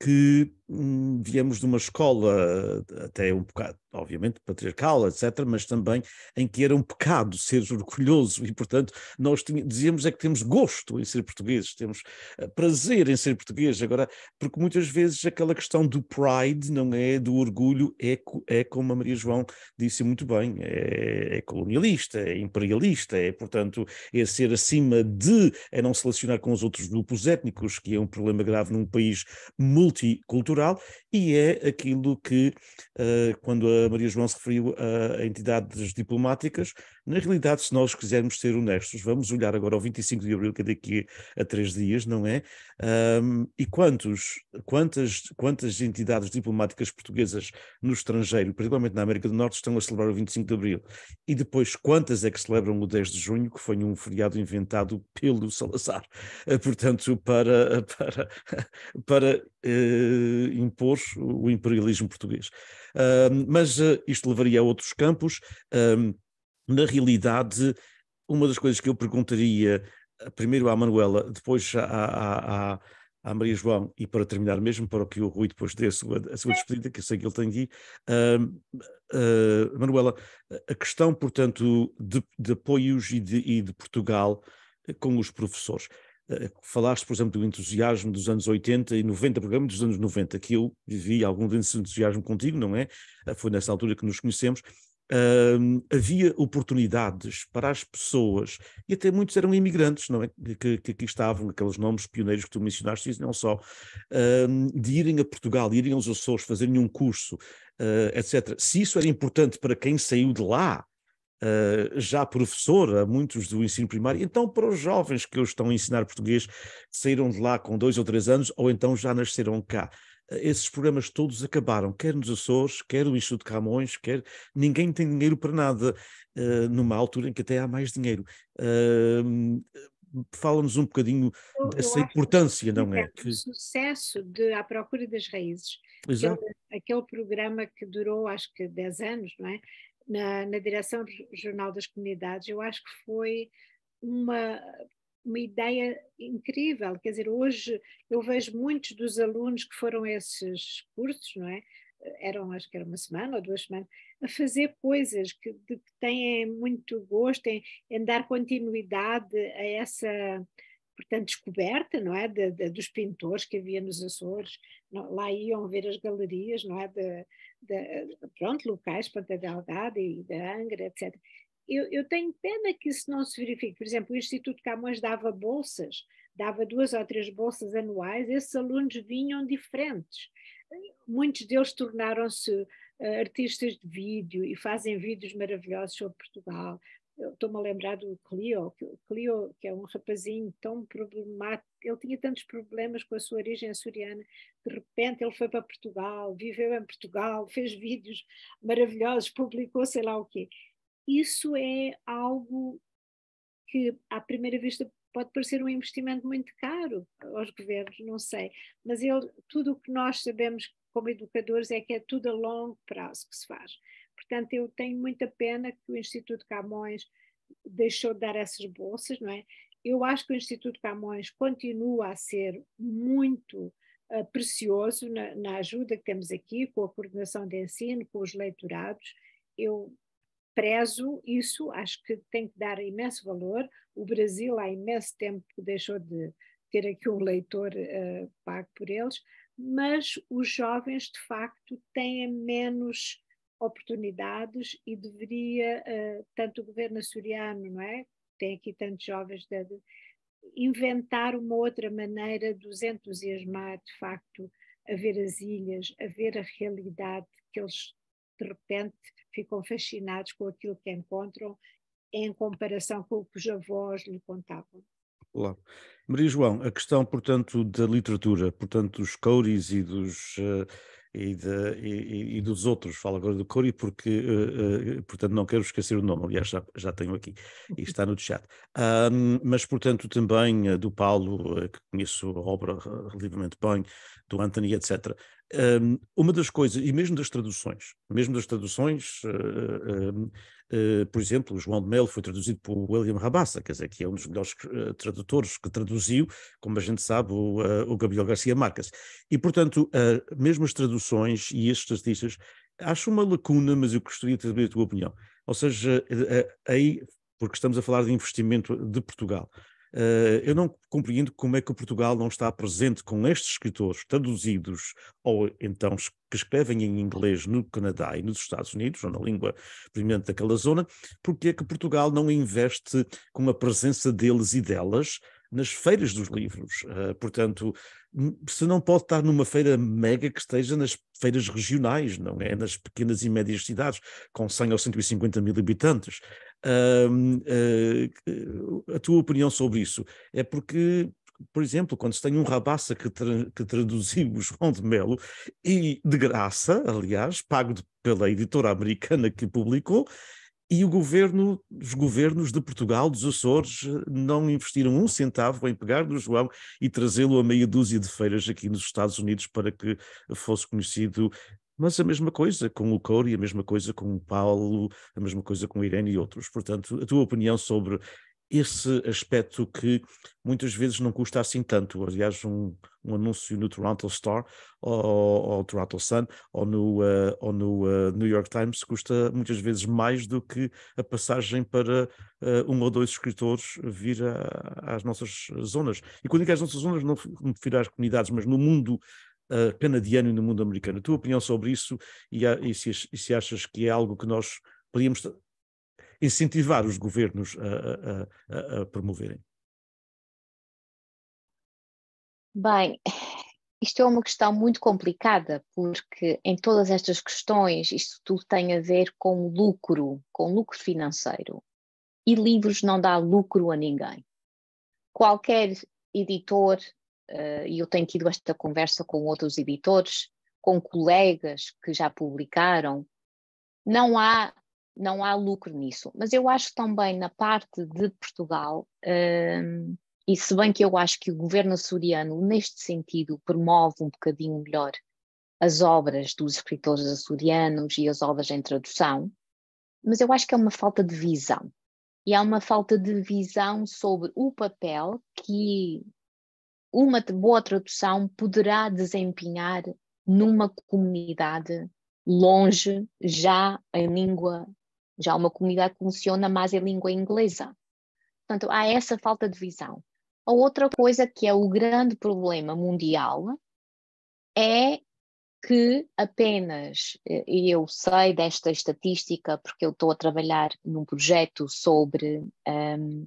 que hum, viemos de uma escola até um bocado obviamente patriarcal, etc., mas também em que era um pecado ser orgulhoso e, portanto, nós dizíamos é que temos gosto em ser portugueses, temos eh, prazer em ser português. Agora, porque muitas vezes aquela questão do pride, não é? Do orgulho, é, é como a Maria João disse muito bem, é, é colonialista, é imperialista, é, portanto, é ser acima de, é não se relacionar com os outros grupos étnicos, que é um problema grave num país multicultural, e é aquilo que, uh, quando a Maria João se referiu a, a entidades diplomáticas, na realidade, se nós quisermos ser honestos, vamos olhar agora ao 25 de abril, que é daqui a três dias, não é? Um, e quantos, quantas, quantas entidades diplomáticas portuguesas no estrangeiro, particularmente na América do Norte, estão a celebrar o 25 de abril? E depois, quantas é que celebram o 10 de junho, que foi um feriado inventado pelo Salazar? Eh, portanto, para, para, para eh, impor o imperialismo português. mas uh, isto levaria a outros campos na realidade, uma das coisas que eu perguntaria eh, primeiro à Manuela, depois à, à, à, à, Maria João, e para terminar mesmo, para que o Rui depois dê a sua, a sua despedida, que eu sei que ele tem de ir. Uh, uh, Manuela, a questão, portanto, de, de apoios e de, e de, Portugal eh, com os professores. Eh, falaste, por exemplo, do entusiasmo dos anos 80 e 90, programa dos anos 90, que eu vivi algum desse entusiasmo contigo, não é? Foi nessa altura que nos conhecemos havia oportunidades para as pessoas, e até muitos eram imigrantes, não é? Que, que aqui estavam, aqueles nomes pioneiros que tu mencionaste, e não só, de irem a Portugal, irem aos Açores, fazerem um curso, uh, ah, etc. Se isso era importante para quem saiu de lá, Uh, já professora, muitos do ensino primário, então para os jovens que hoje estão a ensinar português, que saíram de lá com dois ou três anos, ou então já nasceram cá esses programas todos acabaram, quer nos Açores, quer o Instituto Camões, quer ninguém tem dinheiro para nada, uh, numa altura em que até há mais dinheiro. Uh, Fala-nos um bocadinho eu, dessa eu importância, não é? O sucesso de A Procura das Raízes, Aquele, aquele programa que durou acho que 10 anos, não é? Na, na direção Jornal das comunidades, eu acho que foi uma uma ideia incrível. Quer dizer, hoje eu vejo muitos dos alunos que foram a esses cursos, não é? Eram, acho que era uma semana ou duas semanas, a fazer coisas que, de que têm muito gosto, em, em dar continuidade a essa, portanto, descoberta, não é? De, de, dos pintores que havia nos Açores, não, lá iam ver as galerias, não é? De, de, pronto, locais, Ponta Delgada e da Angra, etc eu, eu tenho pena que isso não se verifique. Por exemplo, o Instituto Camões dava bolsas, dava duas ou três bolsas anuais, esses alunos vinham diferentes. Muitos deles tornaram-se eh, artistas de vídeo e fazem vídeos maravilhosos sobre Portugal. Estou-me a lembrar do Clio, Clio, que é um rapazinho tão problemático, ele tinha tantos problemas com a sua origem soriana, de repente ele foi para Portugal, viveu em Portugal, fez vídeos maravilhosos, publicou sei lá o quê isso é algo que, à primeira vista, pode parecer um investimento muito caro aos governos, não sei, mas ele, tudo o que nós sabemos como educadores é que é tudo a longo prazo que se faz. Portanto, eu tenho muita pena que o Instituto Camões deixou de dar essas bolsas, não é? Eu acho que o Instituto Camões continua a ser muito uh, precioso na, na, ajuda que temos aqui, com a coordenação de ensino, com os leitorados. Eu prezo isso, acho que tem que dar imenso valor. O Brasil há imenso tempo deixou de ter aqui um leitor uh, pago por eles, mas os jovens de facto têm menos oportunidades e deveria, uh, tanto o governo açoriano, não é? Tem aqui tantos jovens de, de inventar uma outra maneira de os entusiasmar, de facto, a ver as ilhas, a ver a realidade que eles de repente ficam fascinados com aquilo que encontram em comparação com o que os avós lhe contavam. Claro. Maria João, a questão, portanto, da literatura, portanto, dos Couris e dos uh, e, de, e, e, dos outros, falo agora do Cori, porque, uh, uh, portanto, não quero esquecer o nome, aliás, já, já tenho aqui, e está no chat. Um, mas, portanto, também uh, do Paulo, que conheço a obra relativamente bem, do Anthony, etc. Um, uma das coisas, e mesmo das traduções, mesmo das traduções, eh, por exemplo, João de Melo foi traduzido por William Rabassa, quer dizer, que é um dos melhores eh, tradutores que traduziu, como a gente sabe, o, eh, o Gabriel Garcia Marques. E, portanto, mesmo as traduções e estes artistas, acho uma lacuna, mas eu gostaria de saber a tua opinião. Ou seja, aí, porque estamos a falar de investimento de Portugal. eu não compreendo como é que o Portugal não está presente com estes escritores traduzidos ou então que escrevem em inglês no Canadá e nos Estados Unidos, ou na língua predominante daquela zona, porque é que Portugal não investe com a presença deles e delas nas feiras dos livros. Uh, portanto, se não pode estar numa feira mega que esteja nas feiras regionais, não é? Nas pequenas e médias cidades, com 100 ou 150 mil habitantes. Uh, uh, a tua opinião sobre isso é porque por exemplo, quando se tem um rabaça que, tra que traduziu o João de Melo, e de graça, aliás, pago de, pela editora americana que publicou, e o governo, os governos de Portugal, dos Açores, não investiram um centavo em pegar no João e trazê-lo a meia dúzia de feiras aqui nos Estados Unidos para que fosse conhecido. Mas a mesma coisa com o e a mesma coisa com o Paulo, a mesma coisa com o Irene e outros. Portanto, a tua opinião sobre esse aspecto que muitas vezes não custa assim tanto. Aliás, um, um anúncio no Toronto Star ou, ou Toronto Sun ou no, uh, ou no uh, New York Times custa muitas vezes mais do que a passagem para uh, um ou dois escritores vir a, às nossas zonas. E quando digo às nossas zonas, não me refiro às comunidades, mas no mundo canadiano e no mundo americano. A tua opinião sobre isso e, e, se, e se achas que é algo que nós podíamos incentivar os governos a, a, a, a promoverem? Bem, isto é uma questão muito complicada, porque em todas estas questões isto tudo tem a ver com lucro, com lucro financeiro. E livros não dá lucro a ninguém. Qualquer editor, eh, e eu tenho tido esta conversa com outros editores, com colegas que já publicaram, não há não há lucro nisso. Mas eu acho também na parte de Portugal, um, e se bem que eu acho que o governo açoriano, neste sentido, promove um bocadinho melhor as obras dos escritores açorianos e as obras em tradução, mas eu acho que é uma falta de visão. E há uma falta de visão sobre o papel que uma boa tradução poderá desempenhar numa comunidade longe já em língua já uma comunidade que funciona mais em língua inglesa. Portanto, há essa falta de visão. A outra coisa que é o grande problema mundial é que apenas, eh, e eu sei desta estatística porque eu estou a trabalhar num projeto sobre um,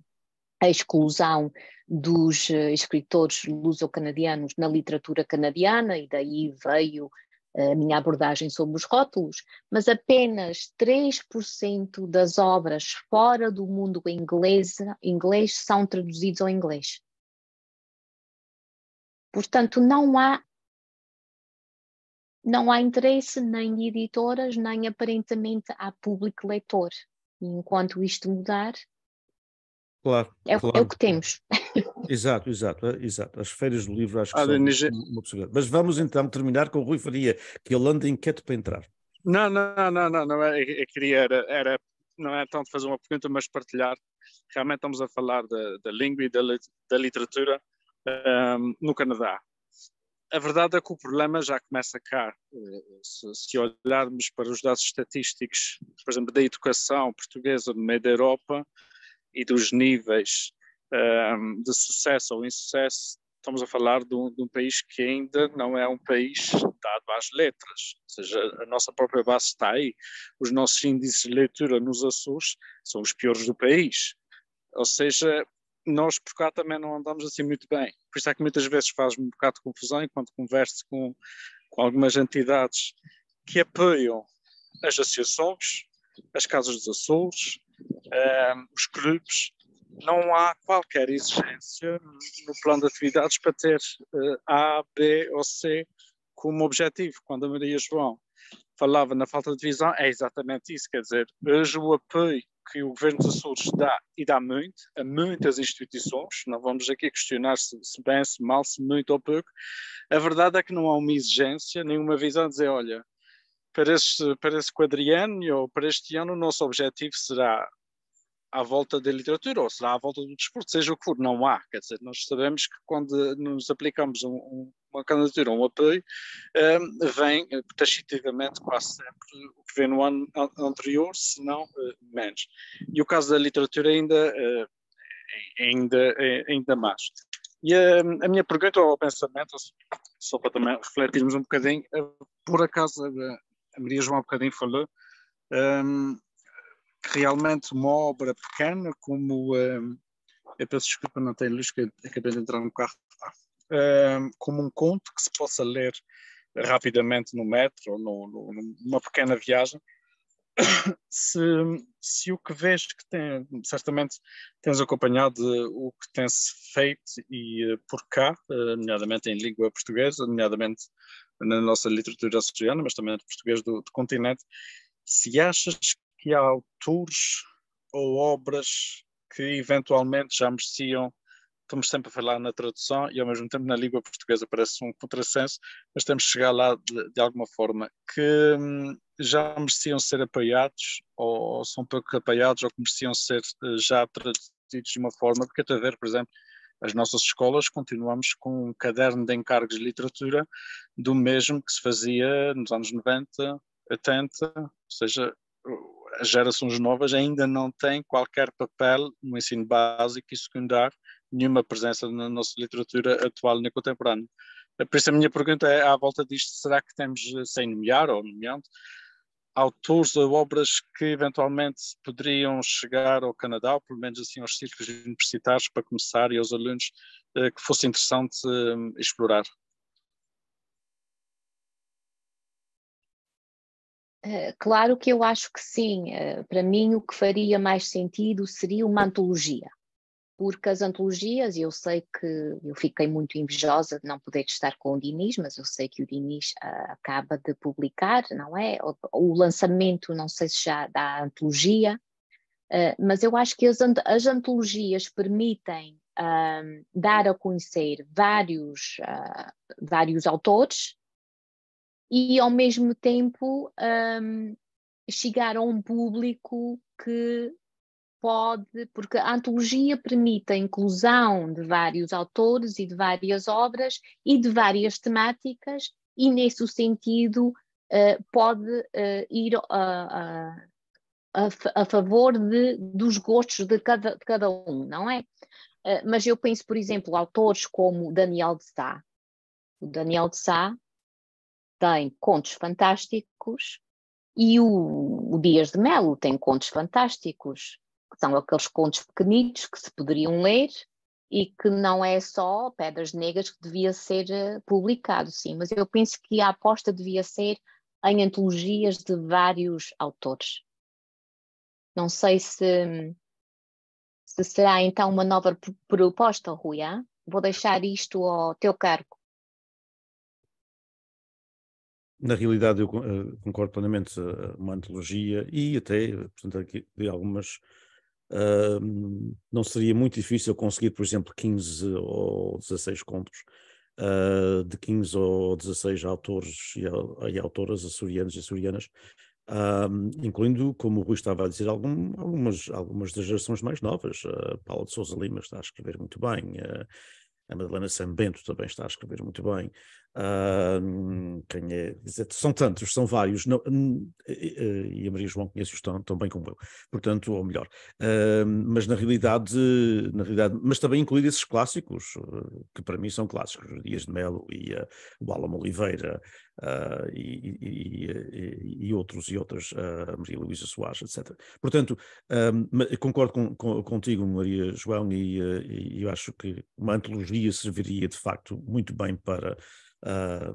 a exclusão dos eh, escritores luso-canadianos na literatura canadiana, e daí veio a minha abordagem sobre os rótulos, mas apenas 3% das obras fora do mundo inglês, inglês são traduzidas ao inglês. Portanto, não há não há interesse nem editoras, nem aparentemente há público leitor. E enquanto isto mudar, claro, é, claro. é o que temos. Exato, exato, é, exato. As feiras do livro acho que ah, são uma possibilidade. Mas vamos então terminar com o Rui Faria, que ele anda inquieto para entrar. Não, não, não, não, não. Eu, eu é, é, queria era, era não é tanto fazer uma pergunta, mas partilhar. Realmente estamos a falar da, língua e da, literatura um, ehm, no Canadá. A verdade é que o problema já começa cá. Eh, se, se, olharmos para os dados estatísticos, por exemplo, da educação portuguesa no meio da Europa e dos níveis Ehm, de sucesso ou insucesso, estamos a falar de um, de um, país que ainda não é um país dado às letras, ou seja, a nossa própria base está aí. Os nossos índices de leitura nos Açores são os piores do país, ou seja, nós por cá também não andamos assim muito bem. Por isso é que muitas vezes faz-me um bocado de confusão enquanto converso com, com algumas entidades que apoiam as associações, as casas dos Açores, um, ehm, os clubes, não há qualquer exigência no plano de atividades para ter eh, A, B ou C como objetivo. Quando a Maria João falava na falta de visão, é exatamente isso. Quer dizer, hoje o apoio que o Governo dos Açores dá, e dá muito, a muitas instituições, não vamos aqui questionar se, se bem, se mal, se muito ou pouco, a verdade é que não há uma exigência, nenhuma visão de dizer, olha, para este, para este ou para este ano o nosso objetivo será à volta da literatura, ou será à volta do desporto, seja o que for, não há. Quer dizer, nós sabemos que quando nos aplicamos um, um, uma candidatura, um apoio, um, eh, vem eh, tacitivamente quase sempre o que vem no ano anterior, se não uh, menos. E o caso da literatura ainda, uh, ainda, é ainda mais. E a, a minha pergunta ao pensamento, só para também refletirmos um bocadinho, por acaso a Maria João um bocadinho falou, um, realmente uma obra pequena, como. Hum, eu peço desculpa, não tenho luz, que acabei de entrar no carro. Hum, como um conto que se possa ler rapidamente no metro ou no, no, numa pequena viagem. Se, se, o que vês que tem, certamente tens acompanhado o que tem-se feito e eh, por cá, eh, nomeadamente em língua portuguesa, nomeadamente na nossa literatura açoriana, mas também de português do, do continente, se achas que há autores ou obras que eventualmente já mereciam. Estamos sempre a falar na tradução e ao mesmo tempo na língua portuguesa parece um contrassenso, mas temos que chegar lá de, de alguma forma, que hum, já mereciam ser apoiados ou, ou, são pouco apoiados ou que mereciam ser eh, já traduzidos de uma forma, porque até ver, por exemplo, as nossas escolas continuamos com um caderno de encargos de literatura do mesmo que se fazia nos anos 90, 80, ou seja, as gerações novas ainda não têm qualquer papel no ensino básico e secundário, nenhuma presença na nossa literatura atual nem contemporânea. Por isso a minha pergunta é, à volta disto, será que temos, sem nomear ou nomeando, autores ou obras que eventualmente poderiam chegar ao Canadá, ou pelo menos assim aos círculos universitários para começar e aos alunos, eh, que fosse interessante eh, explorar? Eh, claro que eu acho que sim. Eh, para mim, o que faria mais sentido seria uma antologia. Porque as antologias, eu sei que eu fiquei muito invejosa de não poder estar com o Diniz, mas eu sei que o Diniz ah, acaba de publicar, não é? O, o, lançamento, não sei se já da antologia, eh, mas eu acho que as, as antologias permitem ah, dar a conhecer vários, ah, vários autores, e ao mesmo tempo um, chegar a um público que pode, porque a antologia permite a inclusão de vários autores e de várias obras e de várias temáticas, e nesse sentido uh, pode uh, ir eh, a, a, a favor de, dos gostos de cada, de cada um, não é? Uh, mas eu penso, por exemplo, autores como Daniel de Sá. O Daniel de Sá tem contos fantásticos e o, o Dias de Melo tem contos fantásticos, que são aqueles contos pequenitos que se poderiam ler e que não é só Pedras Negras que devia ser eh, publicado, sim, mas eu penso que a aposta devia ser em antologias de vários autores. Não sei se, se será então uma nova proposta, Rui. Hein? Vou deixar isto ao teu cargo. na realidade, eu eh, concordo plenamente eh, uma antologia e até, portanto, aqui, de algumas. Uh, não seria muito difícil conseguir, por exemplo, 15 ou 16 contos uh, de 15 ou 16 autores e, e autoras açorianos e açorianas, uh, incluindo, como o Rui estava a dizer, algum, algumas, algumas das gerações mais novas. Uh, Paula de Souza Lima está a escrever muito bem. A Madalena Sambento também está a escrever muito bem quem é, são tantos, são vários, não, e a Maria João conhece-os tão, tão, bem como eu, portanto, ou melhor, uh, mas na realidade, na realidade, mas também incluir esses clássicos, eh, que para mim são clássicos, Dias de Melo e eh, o Alamo Oliveira ah, e, e, e, outros, e outras, ah, a Maria Luísa Soares, etc. Portanto, concordo com, com, contigo, Maria João, e, eh, e eu acho que uma antologia serviria de facto muito bem para ah,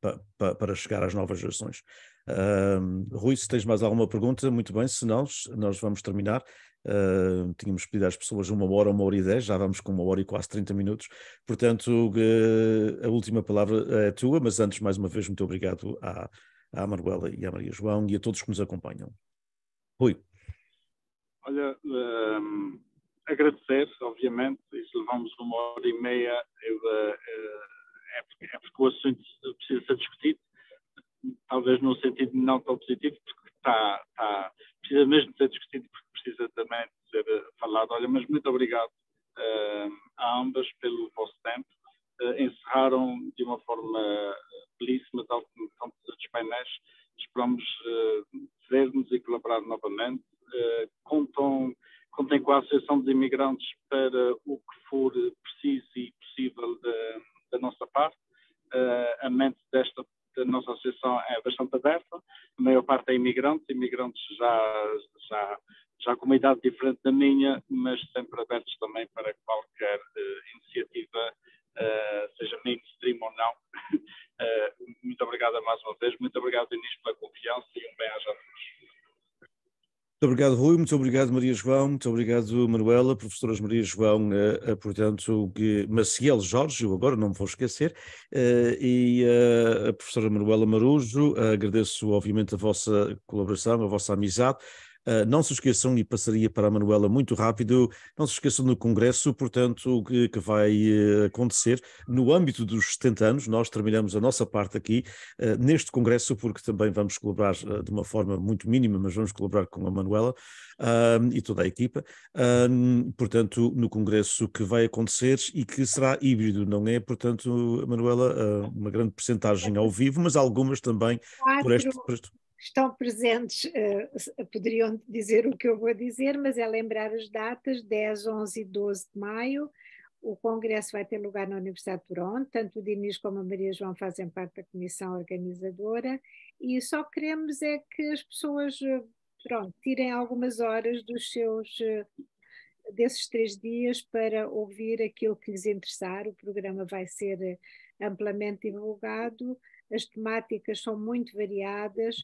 pa, pa, para chegar às novas gerações. Ah, Rui, se tens mais alguma pergunta, muito bem, se não, nós vamos terminar. Uh, tínhamos pedido às pessoas uma hora, uma hora e dez, já vamos com uma hora e quase 30 minutos. Portanto, uh, a última palavra é tua, mas antes, mais uma vez, muito obrigado à, à Manuela e à Maria João e a todos que nos acompanham. Rui. Olha, um, agradecer, obviamente, levamos uma hora e meia. Eu, uh, é, é porque o assunto precisa ser discutido, talvez num sentido não tão positivo, porque está, está precisa mesmo de ser discutido, porque precisa também de ser eh, falado. Olha, mas muito obrigado uh, a ambas pelo vosso tempo. Uh, encerraram de uma forma belíssima, tal como são todos os painéis. Esperamos uh, ver-nos e colaborar novamente. Uh, contam, contem com a Associação dos Imigrantes para o que for preciso e possível. De, da nossa parte. Uh, a mente desta da nossa associação é bastante aberta, a maior parte é imigrantes, imigrantes já, já, já com uma idade diferente da minha, mas sempre abertos também para qualquer Muito obrigado, Rui. Muito obrigado, Maria João. Muito obrigado, Manuela, professoras Maria João, uh, uh, portanto, que, Maciel Jorge, eu agora não me vou esquecer, uh, e a professora Manuela Marujo. agradeço, obviamente, a vossa colaboração, a vossa amizade. Uh, não se esqueçam, e passaria para a Manuela muito rápido, não se esqueçam do Congresso, portanto, que, que vai uh, acontecer no âmbito dos 70 anos. Nós terminamos a nossa parte aqui uh, neste Congresso, porque também vamos colaborar de uma forma muito mínima, mas vamos colaborar com a Manuela e toda a equipa. portanto, no Congresso que vai acontecer e que será híbrido, não é? Portanto, Manuela, uma grande percentagem ao vivo, mas algumas também por este, por este estão presentes, uh, poderiam dizer o que eu vou dizer, mas é lembrar as datas: 10, 11 e 12 de maio. O congresso vai ter lugar na Universidade de Toronto, tanto o Dinis como a Maria João fazem parte da comissão organizadora, e só queremos é que as pessoas eh, pronto, tirem algumas horas dos seus eh, desses três dias para ouvir aquilo que lhes interessar. O programa vai ser amplamente divulgado, as temáticas são muito variadas,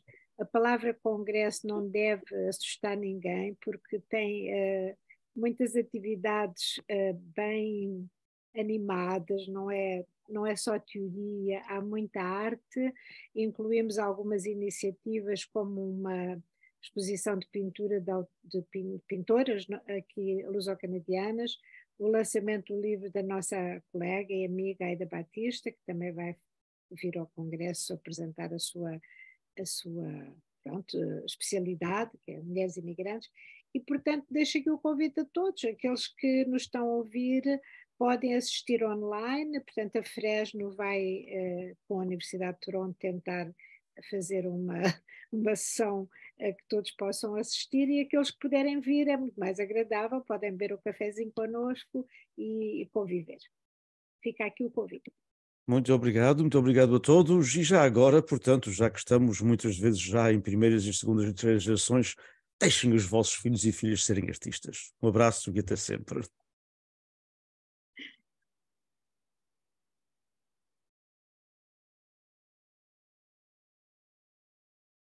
a palavra congresso não deve assustar ninguém, porque tem uh, muitas atividades uh, bem animadas, não é, não é só teoria, há muita arte. Incluímos algumas iniciativas como uma exposição de pintura de, de pintoras aqui luso-canadianas, o lançamento do livro da nossa colega e amiga Aida Batista, que também vai vir ao Congresso apresentar a sua a sua pronto, especialidade, que é mulheres imigrantes, e portanto deixo aqui o convite a todos, aqueles que nos estão a ouvir podem assistir online, portanto a Fresno vai eh, com a Universidade de Toronto tentar fazer uma, uma sessão a que todos possam assistir e aqueles que puderem vir é muito mais agradável, podem beber o um cafezinho conosco e, e conviver. Fica aqui o convite. Muito obrigado, muito obrigado a todos. E já agora, portanto, já que estamos muitas vezes já em primeiras e segundas e terceiras gerações, deixem os vossos filhos e filhas serem artistas. Um abraço e até sempre.